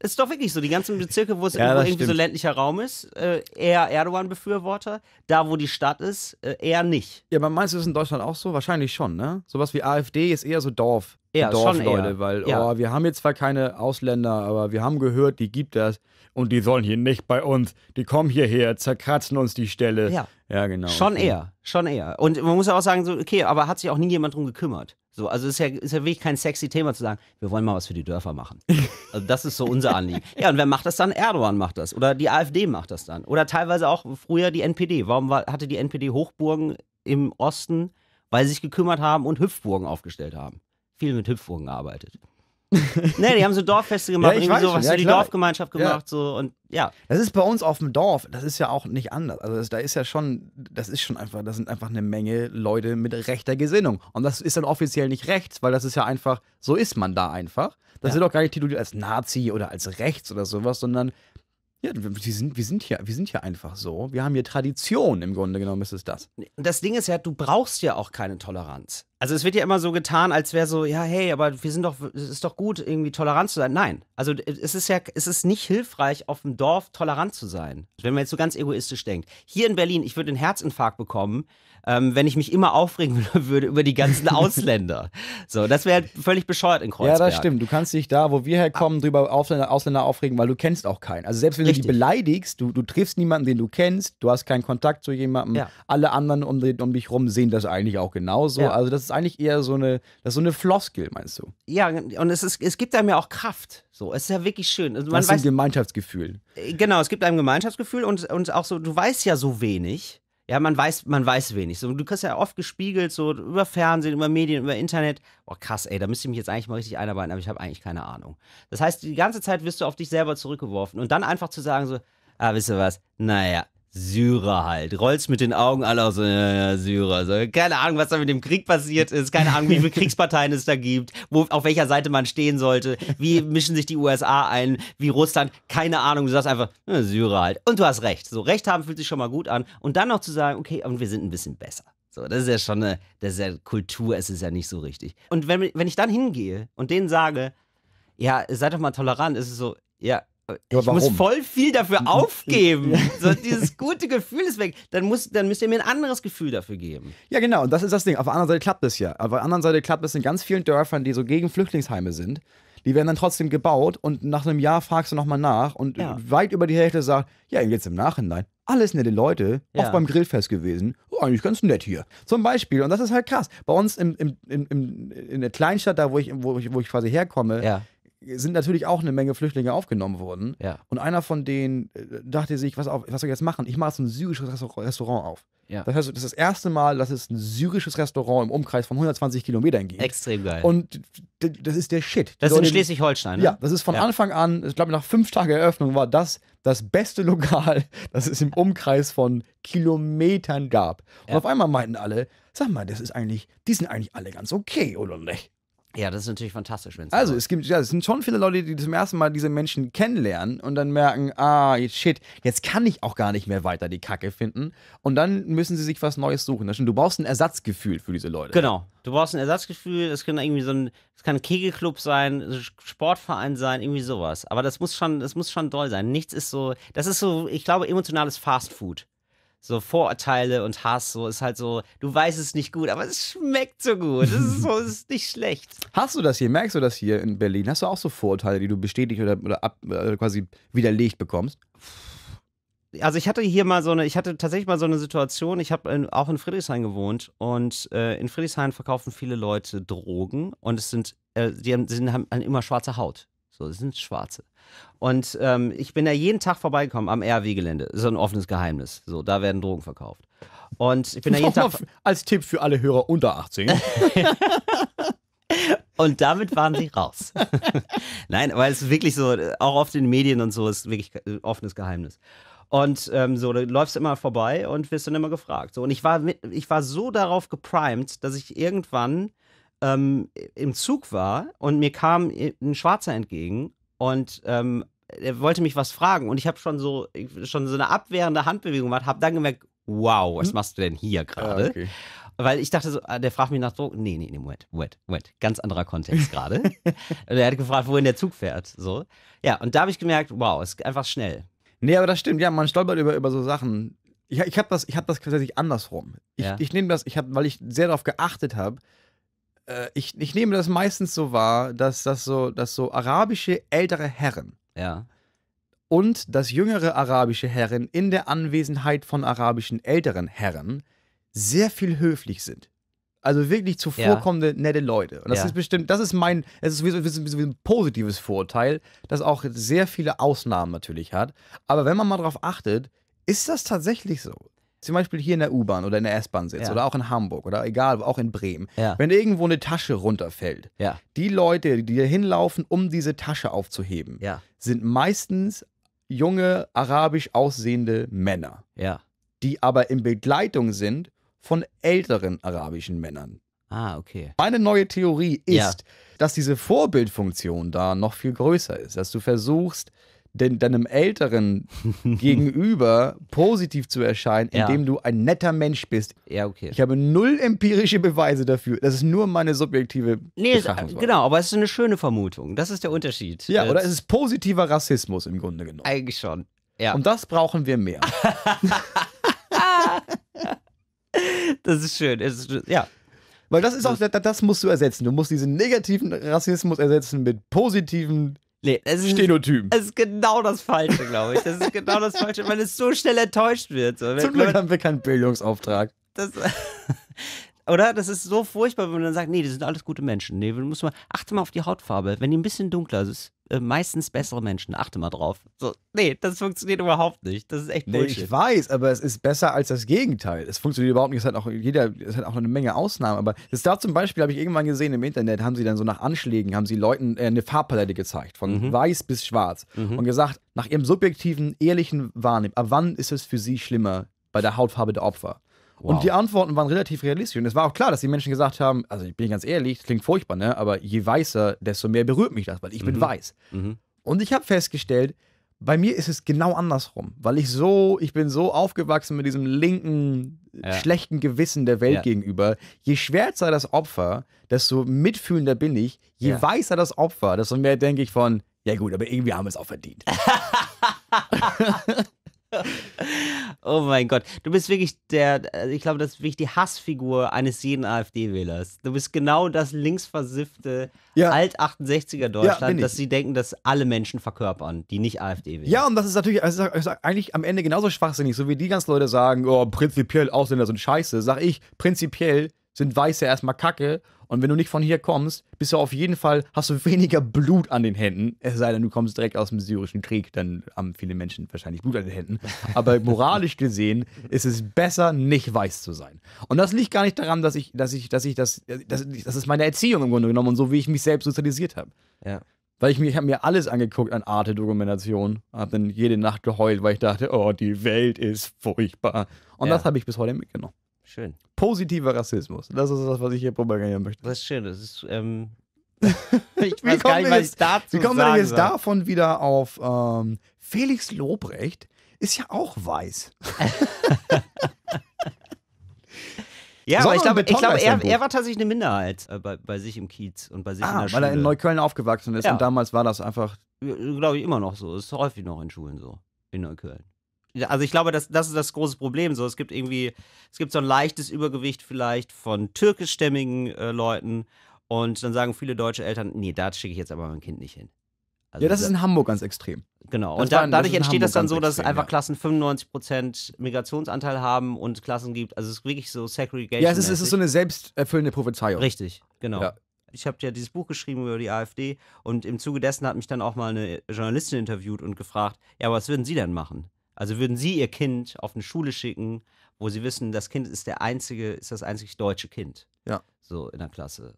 ist doch wirklich so, die ganzen Bezirke, wo es ja, irgendwie stimmt. so ländlicher Raum ist, äh, eher Erdogan-Befürworter, da wo die Stadt ist, äh, eher nicht. Ja, aber meinst du, ist in Deutschland auch so? Wahrscheinlich schon, ne? Sowas wie AfD ist eher so Dorf, ja, Dorfleute, weil ja. oh, wir haben jetzt zwar keine Ausländer, aber wir haben gehört, die gibt das und die sollen hier nicht bei uns. Die kommen hierher, zerkratzen uns die Stelle. Ja, ja genau. Schon eher, schon eher. Und man muss auch sagen, so, okay, aber hat sich auch nie jemand drum gekümmert. So, also ist ja, ist ja wirklich kein sexy Thema zu sagen, wir wollen mal was für die Dörfer machen. [laughs] Also das ist so unser Anliegen. Ja, und wer macht das dann? Erdogan macht das. Oder die AfD macht das dann. Oder teilweise auch früher die NPD. Warum war, hatte die NPD Hochburgen im Osten? Weil sie sich gekümmert haben und Hüpfburgen aufgestellt haben. Viel mit Hüpfburgen gearbeitet nee, die haben so Dorffeste [laughs] gemacht, ja, irgendwie sowas ja, für die Dorfgemeinschaft gemacht, ja. so und ja. Das ist bei uns auf dem Dorf, das ist ja auch nicht anders. Also das, da ist ja schon, das ist schon einfach, da sind einfach eine Menge Leute mit rechter Gesinnung. Und das ist dann offiziell nicht rechts, weil das ist ja einfach, so ist man da einfach. Das ja. wird auch gar nicht tituliert als Nazi oder als rechts oder sowas, sondern ja, wir sind, wir, sind hier, wir sind hier einfach so. Wir haben hier Tradition im Grunde genommen, ist es das. Das Ding ist ja, du brauchst ja auch keine Toleranz. Also es wird ja immer so getan, als wäre so, ja, hey, aber wir sind doch, es ist doch gut, irgendwie tolerant zu sein. Nein, also es ist ja, es ist nicht hilfreich, auf dem Dorf tolerant zu sein. Wenn man jetzt so ganz egoistisch denkt. Hier in Berlin, ich würde einen Herzinfarkt bekommen, ähm, wenn ich mich immer aufregen [laughs] würde über die ganzen [laughs] Ausländer. so, das wäre halt völlig bescheuert in Kreuzberg. Ja, das stimmt. Du kannst dich da, wo wir herkommen, drüber Ausländer, Ausländer aufregen, weil du kennst auch keinen. Also selbst wenn Richtig. du dich beleidigst, du, du triffst niemanden, den du kennst, du hast keinen Kontakt zu jemandem. Ja. Alle anderen um, um, dich rum sehen das eigentlich auch genauso. Ja. Also das ist eigentlich eher so eine, das so eine Floskel, meinst du? Ja, und es, ist, es gibt einem ja auch Kraft. So, es ist ja wirklich schön. Also, man das ist weiß, ein Gemeinschaftsgefühl. Genau, es gibt einem Gemeinschaftsgefühl und, und auch so, du weißt ja so wenig. Ja, man weiß, man weiß wenig. So, du kriegst ja oft gespiegelt, so über Fernsehen, über Medien, über Internet. Boah, krass, ey, da müsste ich mich jetzt eigentlich mal richtig einarbeiten, aber ich habe eigentlich keine Ahnung. Das heißt, die ganze Zeit wirst du auf dich selber zurückgeworfen. Und dann einfach zu sagen, so, ah, wisst ihr was, naja, Syrer halt. Rollst mit den Augen alle aus, äh, Syrer. So, keine Ahnung, was da mit dem Krieg passiert ist, keine Ahnung, wie viele [laughs] Kriegsparteien es da gibt, wo, auf welcher Seite man stehen sollte, wie mischen sich die USA ein, wie Russland, keine Ahnung. Du sagst einfach, äh, Syrer halt. Und du hast recht. So, Recht haben fühlt sich schon mal gut an. Und dann noch zu sagen, okay, und wir sind ein bisschen besser. So, das ist ja schon eine, das ist ja Kultur, es ist ja nicht so richtig. Und wenn, wenn ich dann hingehe und denen sage, ja, seid doch mal tolerant, ist es so, ja, ich muss voll viel dafür aufgeben. [laughs] so, dieses gute Gefühl ist weg. Dann, muss, dann müsst ihr mir ein anderes Gefühl dafür geben. Ja, genau. Und das ist das Ding. Auf der anderen Seite klappt es ja. Auf der anderen Seite klappt es in ganz vielen Dörfern, die so gegen Flüchtlingsheime sind. Die werden dann trotzdem gebaut und nach einem Jahr fragst du nochmal nach und ja. weit über die Hälfte sagt, ja, jetzt im Nachhinein, alles nette Leute, ja. oft beim Grillfest gewesen. Oh, eigentlich ganz nett hier. Zum Beispiel, und das ist halt krass. Bei uns im, im, im, in der Kleinstadt, da wo ich, wo ich, wo ich quasi herkomme, ja sind natürlich auch eine Menge Flüchtlinge aufgenommen worden. Ja. Und einer von denen äh, dachte sich, was, auf, was soll ich jetzt machen? Ich mache jetzt ein syrisches Restaurant auf. Ja. Das heißt, das ist das erste Mal, dass es ein syrisches Restaurant im Umkreis von 120 Kilometern gibt. Extrem geil. Und das ist der Shit. das ist in Schleswig-Holstein, ne? Ja, das ist von ja. Anfang an, ich glaube, nach fünf Tagen Eröffnung war das das beste [laughs] Lokal, das es im Umkreis von Kilometern gab. Und ja. auf einmal meinten alle, sag mal, das ist eigentlich, die sind eigentlich alle ganz okay, oder nicht? Ja, das ist natürlich fantastisch, wenn Also, es gibt, ja, es sind schon viele Leute, die zum ersten Mal diese Menschen kennenlernen und dann merken, ah, shit, jetzt kann ich auch gar nicht mehr weiter die Kacke finden. Und dann müssen sie sich was Neues suchen. Das stimmt, du brauchst ein Ersatzgefühl für diese Leute. Genau. Du brauchst ein Ersatzgefühl, es kann irgendwie so ein, es kann ein Kegelclub sein, Sportverein sein, irgendwie sowas. Aber das muss schon, das muss schon doll sein. Nichts ist so, das ist so, ich glaube, emotionales Fastfood so Vorurteile und Hass, so ist halt so, du weißt es nicht gut, aber es schmeckt so gut. Es ist so, ist nicht schlecht. [laughs] Hast du das hier, merkst du das hier in Berlin? Hast du auch so Vorurteile, die du bestätigt oder, oder ab, oder äh, quasi widerlegt bekommst? Also ich hatte hier mal so eine, ich hatte tatsächlich mal so eine Situation, ich habe auch in Friedrichshain gewohnt und äh, in Friedrichshain verkaufen viele Leute Drogen und es sind, äh, die haben, sind, haben immer schwarze Haut. So, das sind Schwarze. Und ähm, ich bin da jeden Tag vorbeigekommen am RW-Gelände. So ein offenes Geheimnis. So, da werden Drogen verkauft. Und ich bin da jeden [laughs] Tag. Als Tipp für alle Hörer unter 18. [laughs] und damit waren sie raus. [laughs] Nein, weil es ist wirklich so, auch oft in den Medien und so ist wirklich ein offenes Geheimnis. Und ähm, so, du läufst immer vorbei und wirst dann immer gefragt. So, und ich war, mit, ich war so darauf geprimed, dass ich irgendwann ähm, im Zug war und mir kam ein Schwarzer entgegen und ähm, er wollte mich was fragen und ich habe schon so schon so eine abwehrende Handbewegung gemacht, habe dann gemerkt, wow, was hm? machst du denn hier gerade? Ah, okay. Weil ich dachte so, ah, der fragt mich nach Drogen. Nee, nee, nee, Moment, Moment, Moment. Ganz anderer Kontext gerade. [laughs] er hat gefragt, wohin der Zug fährt. So. Ja, und da habe ich gemerkt, wow, ist einfach schnell. Nee, aber das stimmt, ja, man stolpert über, über so Sachen. Ich, ich habe das, hab das tatsächlich andersrum. Ich, ja. ich nehme das, ich hab, weil ich sehr darauf geachtet habe, äh, ich, ich nehme das meistens so wahr, dass das so, dass so arabische ältere Herren ja. und das jüngere arabische Herren in der Anwesenheit von arabischen älteren Herren sehr viel höflich sind. Also wirklich zuvorkommende, ja. nette Leute. Und das ja. ist bestimmt, das ist mein, es ist sowieso ein positives Vorurteil, das auch sehr viele Ausnahmen natürlich hat. Aber wenn man mal darauf achtet, ist das tatsächlich so zum Beispiel hier in der U-Bahn oder in der S-Bahn sitzt ja. oder auch in Hamburg oder egal, auch in Bremen, ja. wenn irgendwo eine Tasche runterfällt, ja. die Leute, die da hinlaufen, um diese Tasche aufzuheben, sind meistens junge, arabisch aussehende Männer, die aber in Begleitung sind von älteren arabischen Männern. Ah, okay. Meine neue Theorie ist, dass diese Vorbildfunktion da noch viel größer ist, dass du versuchst, den, deinem Älteren [laughs] gegenüber positiv zu erscheinen, ja. indem du ein netter Mensch bist. Ja, okay. Ich habe null empirische Beweise dafür. Das ist nur meine subjektive nee, es, Genau, aber es ist eine schöne Vermutung. Das ist der Unterschied. Ja, äh, oder es ist positiver Rassismus im Grunde genommen. Eigentlich schon. Ja. Und das brauchen wir mehr. [laughs] das ist schön. Es ist, ja. Weil das ist auch, das musst du ersetzen. Du musst diesen negativen Rassismus ersetzen mit positiven Nee, es Stenotypen. Ist, es ist genau das Falsche, glaube ich. Das ist genau das Falsche, weil es so schnell enttäuscht wird. So. Zum Glück haben wir keinen Bildungsauftrag. Das, [laughs] oder? Das ist so furchtbar, wenn man dann sagt, nee, das sind alles gute Menschen. Nee, man muss mal, achte mal auf die Hautfarbe. Wenn die ein bisschen dunkler ist, äh, meistens bessere Menschen. Achte mal drauf. So, nee, das funktioniert überhaupt nicht. Das ist echt nee, Bullshit. ich weiß, aber es ist besser als das Gegenteil. Es funktioniert überhaupt nicht. Es hat auch jeder, es hat auch eine Menge Ausnahmen. Aber das da zum Beispiel habe ich irgendwann gesehen im Internet, haben sie dann so nach Anschlägen, haben sie Leuten äh, eine Farbpalette gezeigt, von mhm. weiß bis schwarz. Mhm. Und gesagt, nach ihrem subjektiven, ehrlichen Wahrnehmen, ab wann ist es für sie schlimmer bei der Hautfarbe der Opfer? Wow. Und die Antworten waren relativ realistisch. Und es war auch klar, dass die Menschen gesagt haben, also ich bin ganz ehrlich, das klingt furchtbar, ne? aber je weißer, desto mehr berührt mich das, weil ich mhm. bin weiß. Mhm. Und ich habe festgestellt, bei mir ist es genau andersrum, weil ich so, ich bin so aufgewachsen mit diesem linken, ja. schlechten Gewissen der Welt ja. gegenüber. Je schwerer das Opfer, desto mitfühlender bin ich. Je ja. weißer das Opfer, desto mehr denke ich von, ja gut, aber irgendwie haben wir es auch verdient. [laughs] [laughs] oh mein Gott. Du bist wirklich der, äh, ich glaube, das ist wirklich die Hassfigur eines jeden AfD-Wählers. Du bist genau das linksversiffte ja. Alt-68er-Deutschland, ja, dass sie denken, dass alle Menschen verkörpern, die nicht AfD wählen. Ja, und das ist natürlich also ist eigentlich am Ende genauso schwachsinnig. So wie die ganzen Leute sagen, oh, prinzipiell Ausländer sind scheiße, sag ich, prinzipiell sind Weiße erstmal kacke. Und wenn du nicht von hier kommst, bist du auf jeden Fall, hast du weniger Blut an den Händen. Es sei denn, du kommst direkt aus dem syrischen Krieg, dann haben viele Menschen wahrscheinlich Blut an den Händen. Aber moralisch gesehen ist es besser, nicht weiß zu sein. Und das liegt gar nicht daran, dass ich, dass ich, dass ich das, das, das ist meine Erziehung im Grunde genommen und so, wie ich mich selbst sozialisiert habe. Ja. Weil ich mir, ich habe mir alles angeguckt an Arte-Dokumentation, habe dann jede Nacht geheult, weil ich dachte, oh, die Welt ist furchtbar. Und ja. das habe ich bis heute mitgenommen. Schön. Positiver Rassismus. Das ist das, was ich hier propagieren möchte. Das ist schön. Das ist. Ähm, [laughs] ich weiß gar nicht, was jetzt, ich dazu Wie kommen wir jetzt soll. davon wieder auf ähm, Felix Lobrecht? Ist ja auch weiß. [laughs] Ja, Sondern aber ich glaube, ich glaube er, er, war tatsächlich eine Minderheit äh, bei, bei, sich im Kiez und bei sich ah, in der weil Schule. er in Neukölln aufgewachsen ist ja. und damals war das einfach. Äh, glaube ich immer noch so. Das Ist häufig noch in Schulen so. In Neukölln also ich glaube, das, das ist das große Problem. So, es gibt irgendwie, es gibt so ein leichtes Übergewicht vielleicht von türkischstämmigen äh, Leuten und dann sagen viele deutsche Eltern, nee, da schicke ich jetzt aber mein Kind nicht hin. Also ja, das, ist in Hamburg ganz extrem. Genau. Das und da, ein, dadurch entsteht das dann so, dass extrem, einfach ja. Klassen 95% Migrationsanteil haben und Klassen gibt. Also es ist wirklich so Segregation. Ja, es ist, es ist so eine selbsterfüllende Prophezeiung. Richtig, genau. Ja. Ich habe ja dieses Buch geschrieben über die AfD und im Zuge dessen hat mich dann auch mal eine Journalistin interviewt und gefragt, ja, was würden Sie denn machen? Also würden Sie Ihr Kind auf eine Schule schicken, wo Sie wissen, das Kind ist der einzige, ist das einzig deutsche Kind. Ja. So in der Klasse.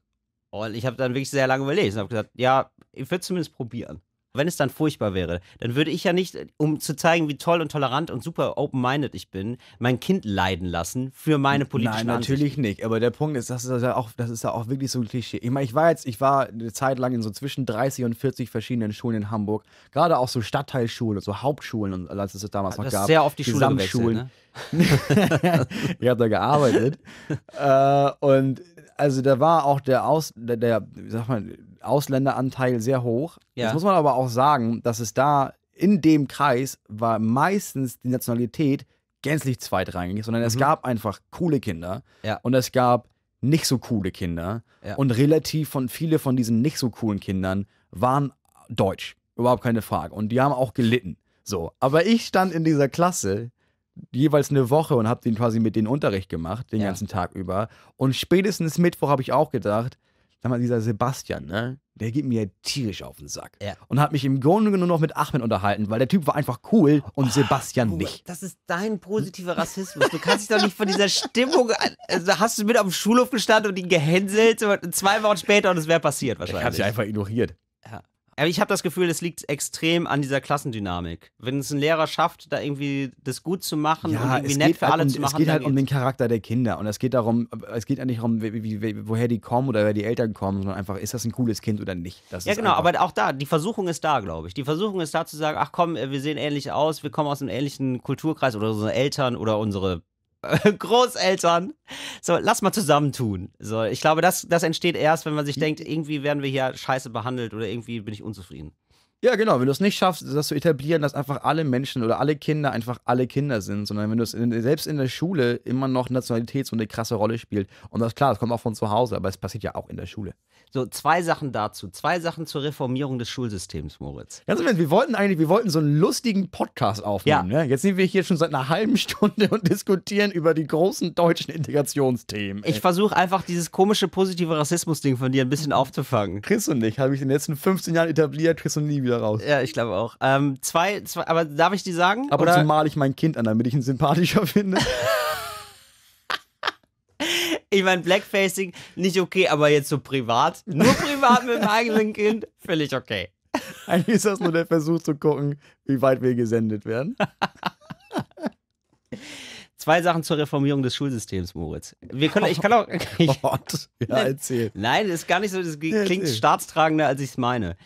Und ich habe dann wirklich sehr lange überlegt und habe gesagt, ja, ich würde zumindest probieren wenn es dann furchtbar wäre, dann würde ich ja nicht, äh, um zu zeigen, wie toll und tolerant und super open-minded ich bin, mein Kind leiden lassen für meine politischen Nein, natürlich Ansichten. nicht. Aber der Punkt ist, das ist ja auch, das ist ja auch wirklich so ein Klischee. Ich meine, ich war jetzt, ich war eine Zeit lang in so zwischen 30 und 40 verschiedenen Schulen in Hamburg, gerade auch so Stadtteilschulen, so Hauptschulen, und als es das damals noch gab. Sehr oft die Schule gewechselt, ne? [laughs] ich habe da gearbeitet. [laughs] äh, und also da war auch der Aus, der, der sag mal, Ausländeranteil sehr hoch. Ja. Jetzt muss man aber auch sagen, dass es da in dem Kreis war meistens die Nationalität gänzlich zweitrangig, sondern mhm. es gab einfach coole Kinder ja. und es gab nicht so coole Kinder ja. und relativ von viele von diesen nicht so coolen Kindern waren deutsch, überhaupt keine Frage und die haben auch gelitten. So, aber ich stand in dieser Klasse jeweils eine Woche und habe den quasi mit den Unterricht gemacht, den ja. ganzen Tag über und spätestens Mittwoch habe ich auch gedacht, sag mal, dieser Sebastian, ne? Der geht mir tierisch auf den Sack. Ja. Und hat mich im Grunde genommen noch mit Ahmed unterhalten, weil der Typ war einfach cool und oh, Sebastian cool. nicht. Das ist dein positiver Rassismus. Du kannst dich doch nicht von dieser Stimmung. Also hast du mit auf dem Schulhof gestanden und ihn gehänselt und zwei Wochen später und es wäre passiert wahrscheinlich. Ich habe sie einfach ignoriert. Ja. Aber ich habe das Gefühl, es liegt extrem an dieser Klassendynamik. Wenn es ein Lehrer schafft, da irgendwie das gut zu machen ja, und irgendwie nett für halt alle um, zu machen. Es geht halt um den Charakter der Kinder und es geht darum, es geht ja nicht darum, wie, wie, woher die kommen oder wer die Eltern kommen, sondern einfach, ist das ein cooles Kind oder nicht? Das ja, genau, aber auch da, die Versuchung ist da, glaube ich. Die Versuchung ist da zu sagen, ach komm, wir sehen ähnlich aus, wir kommen aus einem ähnlichen Kulturkreis oder unsere Eltern oder unsere [laughs] Großeltern. So, lass mal zusammentun. So, ich glaube, das, das entsteht erst, wenn man sich hm. denkt, irgendwie werden wir hier scheiße behandelt oder irgendwie bin ich unzufrieden. Ja, genau. Wenn du es nicht schaffst, das zu etablieren, dass einfach alle Menschen oder alle Kinder einfach alle Kinder sind, sondern wenn du es selbst in der Schule immer noch Nationalität so eine krasse Rolle spielt. Und das ist klar, das kommt auch von zu Hause, aber es passiert ja auch in der Schule. So, zwei Sachen dazu. Zwei Sachen zur Reformierung des Schulsystems, Moritz. Ganz im Ernst, wir wollten eigentlich, wir wollten so einen lustigen Podcast aufnehmen. Ja. Ne? Jetzt sind wir hier schon seit einer halben Stunde und diskutieren über die großen deutschen Integrationsthemen. Ey. Ich versuche einfach dieses komische positive Rassismus-Ding von dir ein bisschen aufzufangen. Chris und ich habe ich in den letzten 15 Jahren etabliert, Chris und nie wieder wieder raus. Ja, ich glaube auch. Ähm, zwei, zwei, aber darf ich die sagen? Aber dazu male ich mein Kind an, damit ich ihn sympathischer [laughs] finde. ich meine, Blackfacing nicht okay, aber jetzt so privat, nur privat mit meinem eigenen Kind, völlig okay. Eigentlich ist das nur der Versuch zu gucken, wie weit wir gesendet werden. Zwei Sachen zur Reformierung des Schulsystems, Moritz. Wir können, ich kann auch. Ich, [laughs] oh ja, erzähl. Nein, ist gar nicht so. Das klingt ja, staatstragender, als ich es meine.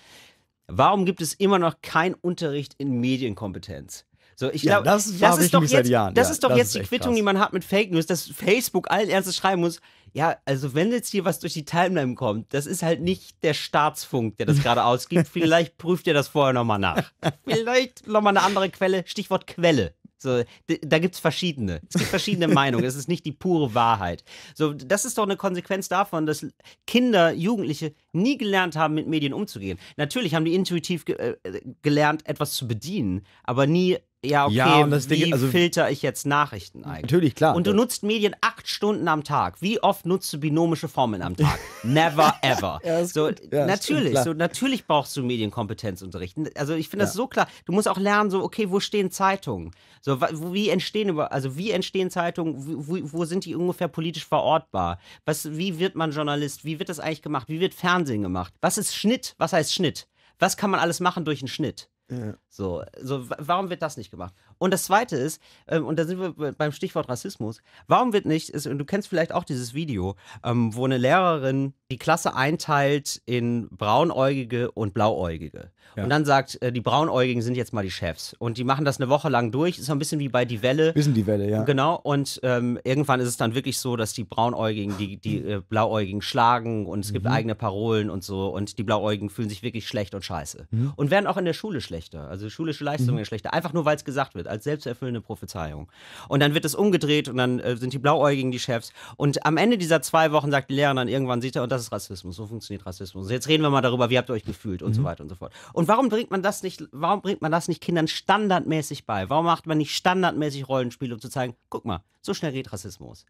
Warum gibt es immer noch keinen Unterricht in Medienkompetenz? So, ich glaube, ja, das, das, das, ist doch jetzt, ja, das ist doch jetzt die Quittung, krass. die man hat mit Fake News, dass Facebook allen Ernstes schreiben muss. Ja, also wenn jetzt hier was durch die Timeline kommt, das ist halt nicht der Staatsfunk, der das gerade [laughs] ausgibt. Vielleicht prüft ihr das vorher nochmal nach. [laughs] Vielleicht nochmal eine andere Quelle, Stichwort Quelle. So, da gibt es verschiedene. Es gibt verschiedene [laughs] Meinungen. Es ist nicht die pure Wahrheit. So, das ist doch eine Konsequenz davon, dass Kinder, Jugendliche nie gelernt haben, mit Medien umzugehen. Natürlich haben die intuitiv ge äh, äh gelernt, etwas zu bedienen, aber nie ja, okay, ja, und das wie Ding, also, filter ich jetzt Nachrichten eigentlich? Natürlich, klar. Und du nutzt Medien acht Stunden am Tag. Wie oft nutzt du binomische Formeln am Tag? [laughs] Never ever. ja, so, ja, natürlich, stimmt, so, natürlich brauchst du Medienkompetenzunterricht. Also ich finde das so klar. Du musst auch lernen, so, okay, wo stehen Zeitungen? So, wie entstehen über, also wie entstehen Zeitungen, wo, wo sind die ungefähr politisch verortbar? Was, wie wird man Journalist? Wie wird das eigentlich gemacht? Wie wird Fernsehen gemacht? Was ist Schnitt? Was heißt Schnitt? Was kann man alles machen durch einen Schnitt? Ja. So, so, warum wird das nicht gemacht? Und das Zweite ist, ähm, und da sind wir beim Stichwort Rassismus, warum wird nicht, ist, und du kennst vielleicht auch dieses Video, ähm, wo eine Lehrerin die Klasse einteilt in Braunäugige und Blauäugige. Ja. Und dann sagt, äh, die Braunäugigen sind jetzt mal die Chefs. Und die machen das eine Woche lang durch, ist so ein bisschen wie bei Die Welle. Bisschen Die Welle, ja. Genau, und ähm, irgendwann ist es dann wirklich so, dass die Braunäugigen die, die äh, Blauäugigen schlagen und es mhm. gibt eigene Parolen und so. Und die Blauäugigen fühlen sich wirklich schlecht und scheiße. Mhm. Und werden auch in der Schule schlechter, also schulische Leistungen mhm. schlechter, einfach nur, weil es gesagt wird wird, als selbsterfüllende Prophezeiung. Und dann wird es umgedreht und dann äh, sind die Blauäugigen die Chefs. Und am Ende dieser zwei Wochen sagt die Lehrerin dann irgendwann, sieht er, und das ist Rassismus, so funktioniert Rassismus. Jetzt reden wir mal darüber, wie habt ihr euch gefühlt und mhm. so weiter und so fort. Und warum bringt man das nicht, warum bringt man das nicht Kindern standardmäßig bei? Warum macht man nicht standardmäßig Rollenspiele, um zu zeigen, guck mal, so schnell geht Rassismus.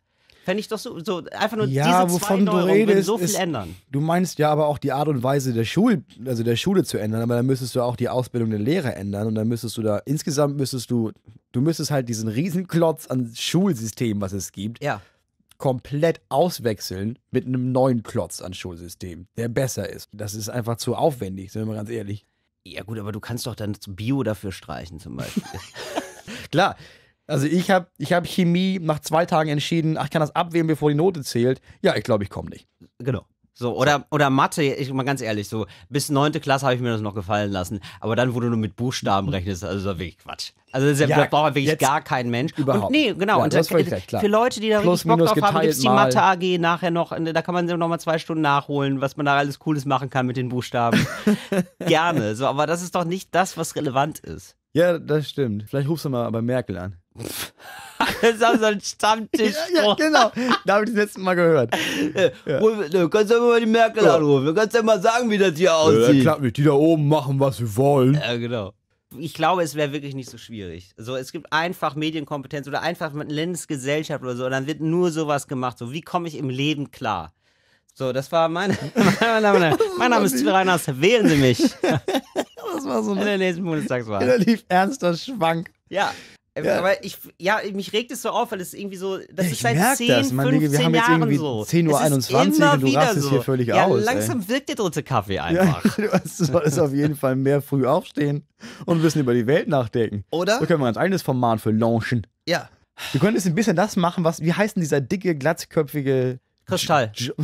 Fände ich doch so, so einfach nur ja, diese wovon zwei du Neuerungen redest, so viel ist, ändern. Du meinst ja aber auch die Art und Weise der Schule, also der Schule zu ändern, aber dann müsstest du auch die Ausbildung der Lehrer ändern und dann müsstest du da, insgesamt müsstest du, du müsstest halt diesen Riesenklotz an Schulsystem, was es gibt, ja. komplett auswechseln mit einem neuen Klotz an Schulsystem, der besser ist. Das ist einfach zu aufwendig, sind wir mal ganz ehrlich. Ja gut, aber du kannst doch dann Bio dafür streichen zum Beispiel. [laughs] Klar, also ich habe ich hab Chemie nach zwei Tagen entschieden, ach, ich kann das abwählen, bevor die Note zählt. Ja, ich glaube, ich komme nicht. Genau. So, oder, oder Mathe, ich mal ganz ehrlich, so bis neunte Klasse habe ich mir das noch gefallen lassen. Aber dann, wo du nur mit Buchstaben rechnest, also das war wirklich Quatsch. Also das, ja, ja, das braucht wirklich gar kein Mensch. Überhaupt. Und, nee, genau. Ja, und das äh, klar. für Leute, die da Plus, richtig Bock drauf haben, gibt es die Mathe AG nachher noch. Da kann man noch mal zwei Stunden nachholen, was man da alles Cooles machen kann mit den Buchstaben. [laughs] Gerne. So, aber das ist doch nicht das, was relevant ist. Ja, das stimmt. Vielleicht rufst du mal bei Merkel an das ist so ein Stammtisch. Ja, ja, genau, da habe ich das letzte Mal gehört. Äh, ja. Du kannst ja mal die Merkel ja. anrufen. Du kannst ja mal sagen, wie das hier aussieht. Ja, klappt nicht. Die da oben machen, was sie wollen. Ja, genau. Ich glaube, es wäre wirklich nicht so schwierig. Also es gibt einfach Medienkompetenz oder einfach mit Ländesgesellschaft oder so. Und dann wird nur sowas gemacht. So, wie komme ich im Leben klar? So, das war mein, [laughs] mein Name. mein Name ist Tyrannus. Wählen Sie mich. [laughs] das war so eine, in der nächsten Bundestagswahl. Da lief ernster Schwank. Ja, äh, ja. Aber ich, ja, mich regt es so auf, weil es irgendwie so, das ja, ist seit 10, das. Man, 15 wir haben jetzt irgendwie Jahren so. 10 Uhr 21 und du rastest so. hier völlig ja, aus. langsam ey. wirkt der dritte Kaffee einfach. Ja, [laughs] du solltest auf jeden Fall mehr früh aufstehen und ein bisschen über die Welt nachdenken. Oder? So können wir ein eigenes Format für launchen. Ja. Du könntest ein bisschen das machen, was, wie heißt denn dieser dicke, glatzköpfige... Kristall. J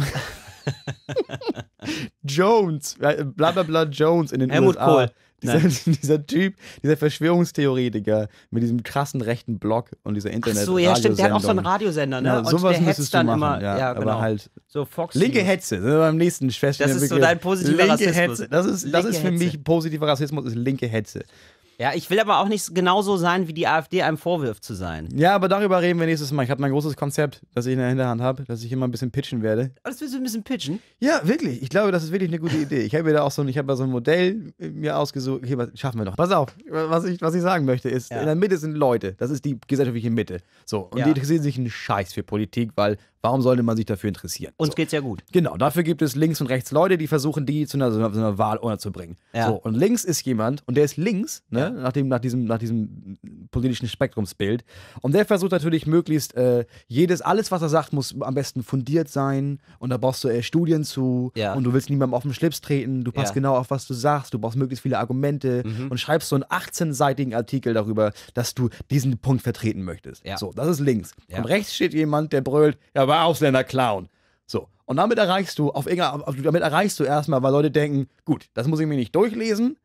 [laughs] Jones, blablabla bla bla Jones in den Helmut USA. Kohl. Dieser, [laughs] dieser, Typ, dieser Verschwörungstheoretiker mit diesem krassen rechten Blog und dieser internet Ach so, ja, stimmt, der hat auch so einen Radiosender, ne? Ja, genau, und sowas der hetzt dann machen, immer, ja, ja, genau. aber halt so Fox linke Hetze, das ne, ist beim nächsten Schwester. Das ist so dein positiver linke Rassismus. Hetze. Das ist, das ist für Hetze. mich positiver Rassismus, ist linke Hetze. Ja, ich will aber auch nicht genauso sein, wie die AfD einem vorwirft zu sein. Ja, aber darüber reden wir nächstes Mal. Ich habe mein großes Konzept, das ich in der Hinterhand habe, dass ich immer ein bisschen pitchen werde. Oh, das willst du ein bisschen pitchen? Ja, wirklich. Ich glaube, das ist wirklich eine gute Idee. Ich habe mir da auch so ein, ich habe so ein Modell äh, mir ausgesucht. Okay, was schaffen wir noch? Pass auf, was ich, was ich sagen möchte ist, ja. in der Mitte sind Leute. Das ist die gesellschaftliche Mitte. So, und ja. die interessieren sich einen Scheiß für Politik, weil Warum sollte man sich dafür interessieren? Uns so. geht's ja gut. Genau, dafür gibt es links und rechts Leute, die versuchen, die zu einer, zu einer Wahl zu bringen. Ja. So, und links ist jemand, und der ist links, ne, ja. nach, dem, nach, diesem, nach diesem politischen Spektrumsbild. Und der versucht natürlich möglichst äh, jedes, alles, was er sagt, muss am besten fundiert sein. Und da brauchst du äh, Studien zu. Ja. Und du willst niemandem auf den Schlips treten. Du passt genau auf, was du sagst. Du brauchst möglichst viele Argumente. Mhm. Und schreibst so einen 18-seitigen Artikel darüber, dass du diesen Punkt vertreten möchtest. So, das ist links. Und rechts steht jemand, der brüllt, ja, aber Ausländer klauen. So. Und damit erreichst du, auf damit erreichst du erstmal, weil Leute denken, gut, das muss ich mir nicht durchlesen.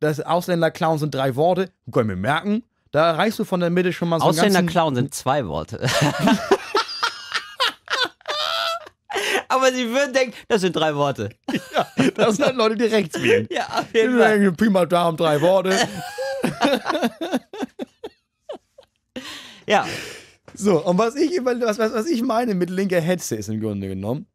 Das Ausländer klauen sind drei Worte, können wir merken. Da erreichst du von der Mitte schon mal so Ausländer klauen sind zwei Worte. [laughs] aber sie würden denken, das sind drei Worte. Ja, das sind halt Leute, die rechts wählen. Ja, auf jeden die Fall. Denken, Pi mal Daumen, drei Worte. [laughs] ja. So, und was ich, über, was, was ich meine mit linker Hetze ist im Grunde genommen,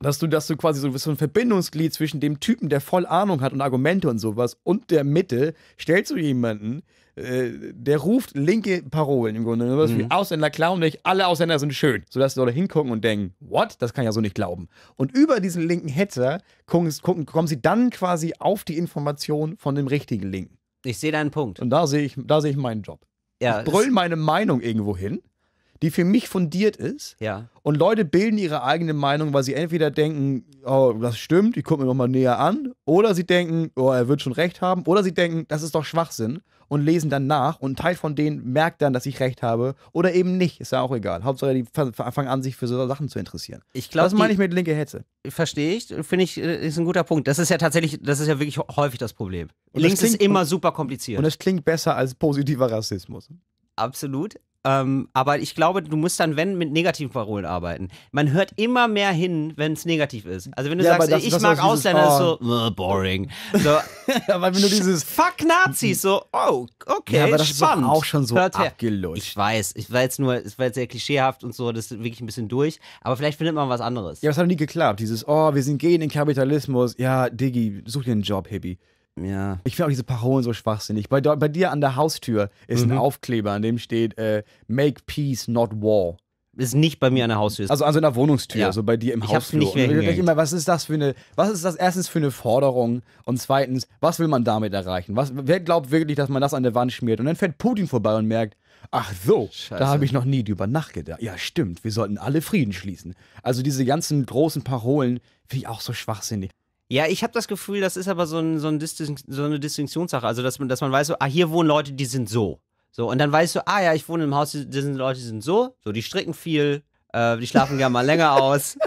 dass du, dass du quasi so, so ein Verbindungsglied zwischen dem Typen, der voll Ahnung hat und Argumente und sowas, und der Mitte, stellst du jemanden, äh, der ruft linke Parolen im Grunde. Sowas mhm. wie Ausländer klauen nicht, alle Ausländer sind schön. Sodass die Leute hingucken und denken, what? Das kann ich ja so nicht glauben. Und über diesen linken Hetzer gucken, gucken, kommen sie dann quasi auf die Information von dem richtigen Linken. Ich sehe deinen Punkt. Und da sehe ich, da ich meinen Job. Ja, ich brüll meine Meinung irgendwo hin die für mich fundiert ist. Ja. Und Leute bilden ihre eigene Meinung, weil sie entweder denken, oh, das stimmt, ich gucke mir nochmal näher an, oder sie denken, oh, er wird schon recht haben, oder sie denken, das ist doch Schwachsinn und lesen dann nach und ein Teil von denen merkt dann, dass ich recht habe oder eben nicht, ist ja auch egal. Hauptsache, die fangen an, sich für so Sachen zu interessieren. Ich glaub, das meine ich mit linke Hetze. Verstehe ich, finde ich, äh, ist ein guter Punkt. Das ist ja tatsächlich, das ist ja wirklich häufig das Problem. Und Links das klingt, ist immer super kompliziert. Und es klingt besser als positiver Rassismus. Absolut. Ähm, aber ich glaube, du musst dann, wenn, mit negativen Parolen arbeiten. Man hört immer mehr hin, wenn es negativ ist. Also wenn du ja, sagst, das, ich das mag Ausländer, dieses, oh. ist so, oh. boring. So, [laughs] ja, weil wenn du dieses Fuck Nazis, so, oh, okay, ja, aber das spannend. ist auch schon so Hört abgelutscht. Ich weiß, ich war jetzt nur, es war jetzt sehr klischeehaft und so, das ist wirklich ein bisschen durch, aber vielleicht findet man was anderes. Ja, das hat noch nie geklappt, dieses, oh, wir sind gegen den Kapitalismus, ja, Diggi, such dir einen Job, Hippie. Ja. Ich finde auch diese Parolen so schwachsinnig. Bei, bei dir an der Haustür ist mhm. ein Aufkleber, an dem steht äh, Make Peace, not War. Ist nicht bei mir an der Haustür. Also an so einer Wohnungstür, ja. also bei dir im ich Hausflur. Nicht mehr ich immer, was ist das für eine, was ist das erstens für eine Forderung und zweitens, was will man damit erreichen? Was, wer glaubt wirklich, dass man das an der Wand schmiert? Und dann fährt Putin vorbei und merkt, Ach so, Scheiße. da habe ich noch nie drüber nachgedacht. Ja, stimmt, wir sollten alle Frieden schließen. Also diese ganzen großen Parolen finde ich auch so schwachsinnig. Ja, ich habe das Gefühl, das ist aber so, ein, so, ein Distin so eine Distinktionssache. Also, dass man, dass man weiß, so, ah, hier wohnen Leute, die sind so. So, und dann weißt du, ah ja, ich wohne im Haus, die sind Leute, die sind so, so, die stricken viel, äh, die schlafen gerne mal länger aus. [laughs]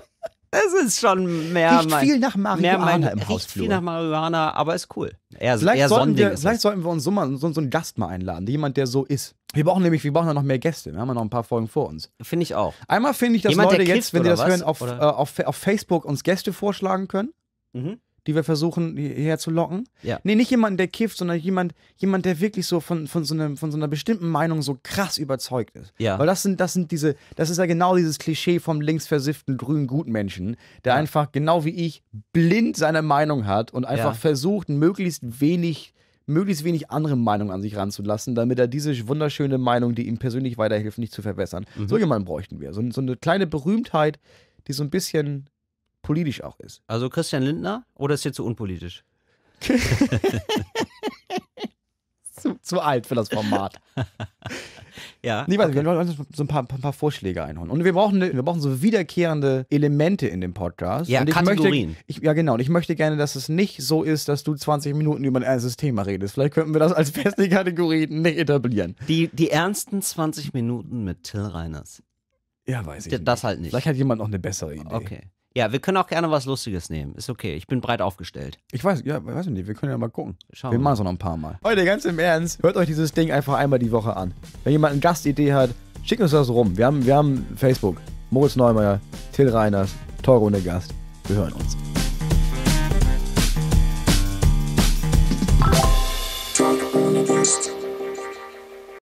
Es ist schon mehr riecht mein, viel nach Marihuana im Hausflur. viel nach Marihuana, aber ist cool. Eher, vielleicht, eher sollten, wir, vielleicht sollten wir uns so, mal, so, so, einen Gast mal einladen, jemand, der so ist. Wir brauchen nämlich, wir brauchen noch mehr Gäste. Wir haben ja noch ein paar Folgen vor uns. Finde ich auch. Einmal finde ich, dass jemand, Leute jetzt, wenn die das was? hören, auf, äh, auf, auf Facebook uns Gäste vorschlagen können. Mhm. Die wir versuchen herzulocken. Ja. Nee, nicht jemand, der kifft, sondern jemand, jemand der wirklich so von, von, so einem, von so einer bestimmten Meinung so krass überzeugt ist. Ja. Weil das sind, das sind diese, das ist ja genau dieses Klischee vom linksversifften grünen Gutmenschen, der ja. einfach, genau wie ich, blind seine Meinung hat und einfach ja. versucht, möglichst wenig möglichst wenig andere Meinungen an sich ranzulassen, damit er diese wunderschöne Meinung, die ihm persönlich weiterhilft, nicht zu verbessern. Mhm. So jemanden bräuchten wir. So, so, eine kleine Berühmtheit, die so ein bisschen politisch auch ist. Also Christian Lindner oder ist jetzt zu unpolitisch? [laughs] zu, zu, alt für das Format. ja. Nee, warte, okay. wir wollen so ein paar, paar, paar, Vorschläge einholen. Und wir brauchen, wir brauchen so wiederkehrende Elemente in dem Podcast. Ja, und ich Kategorien. Möchte, ich, ja, genau. Und ich möchte gerne, dass es nicht so ist, dass du 20 Minuten über ein ernstes Thema redest. Vielleicht könnten wir das als feste Kategorie nicht etablieren. Die, die ernsten 20 Minuten mit Till Reiners. Ja, weiß ich. Das nicht. halt nicht. Vielleicht hat jemand noch eine bessere Idee. Okay. Ja, wir können auch gerne was Lustiges nehmen. Ist okay. Ich bin breit aufgestellt. Ich weiß, ja, weiß ich nicht. Wir können ja mal gucken. Schauen wir. Wir machen es noch ein paar Mal. Leute, ganz im Ernst, hört euch dieses Ding einfach einmal die Woche an. Wenn jemand eine Gastidee hat, schickt uns das rum. Wir haben, wir haben Facebook. Moritz Neumeier, Till Reiners, Toro der Gast. Wir hören uns.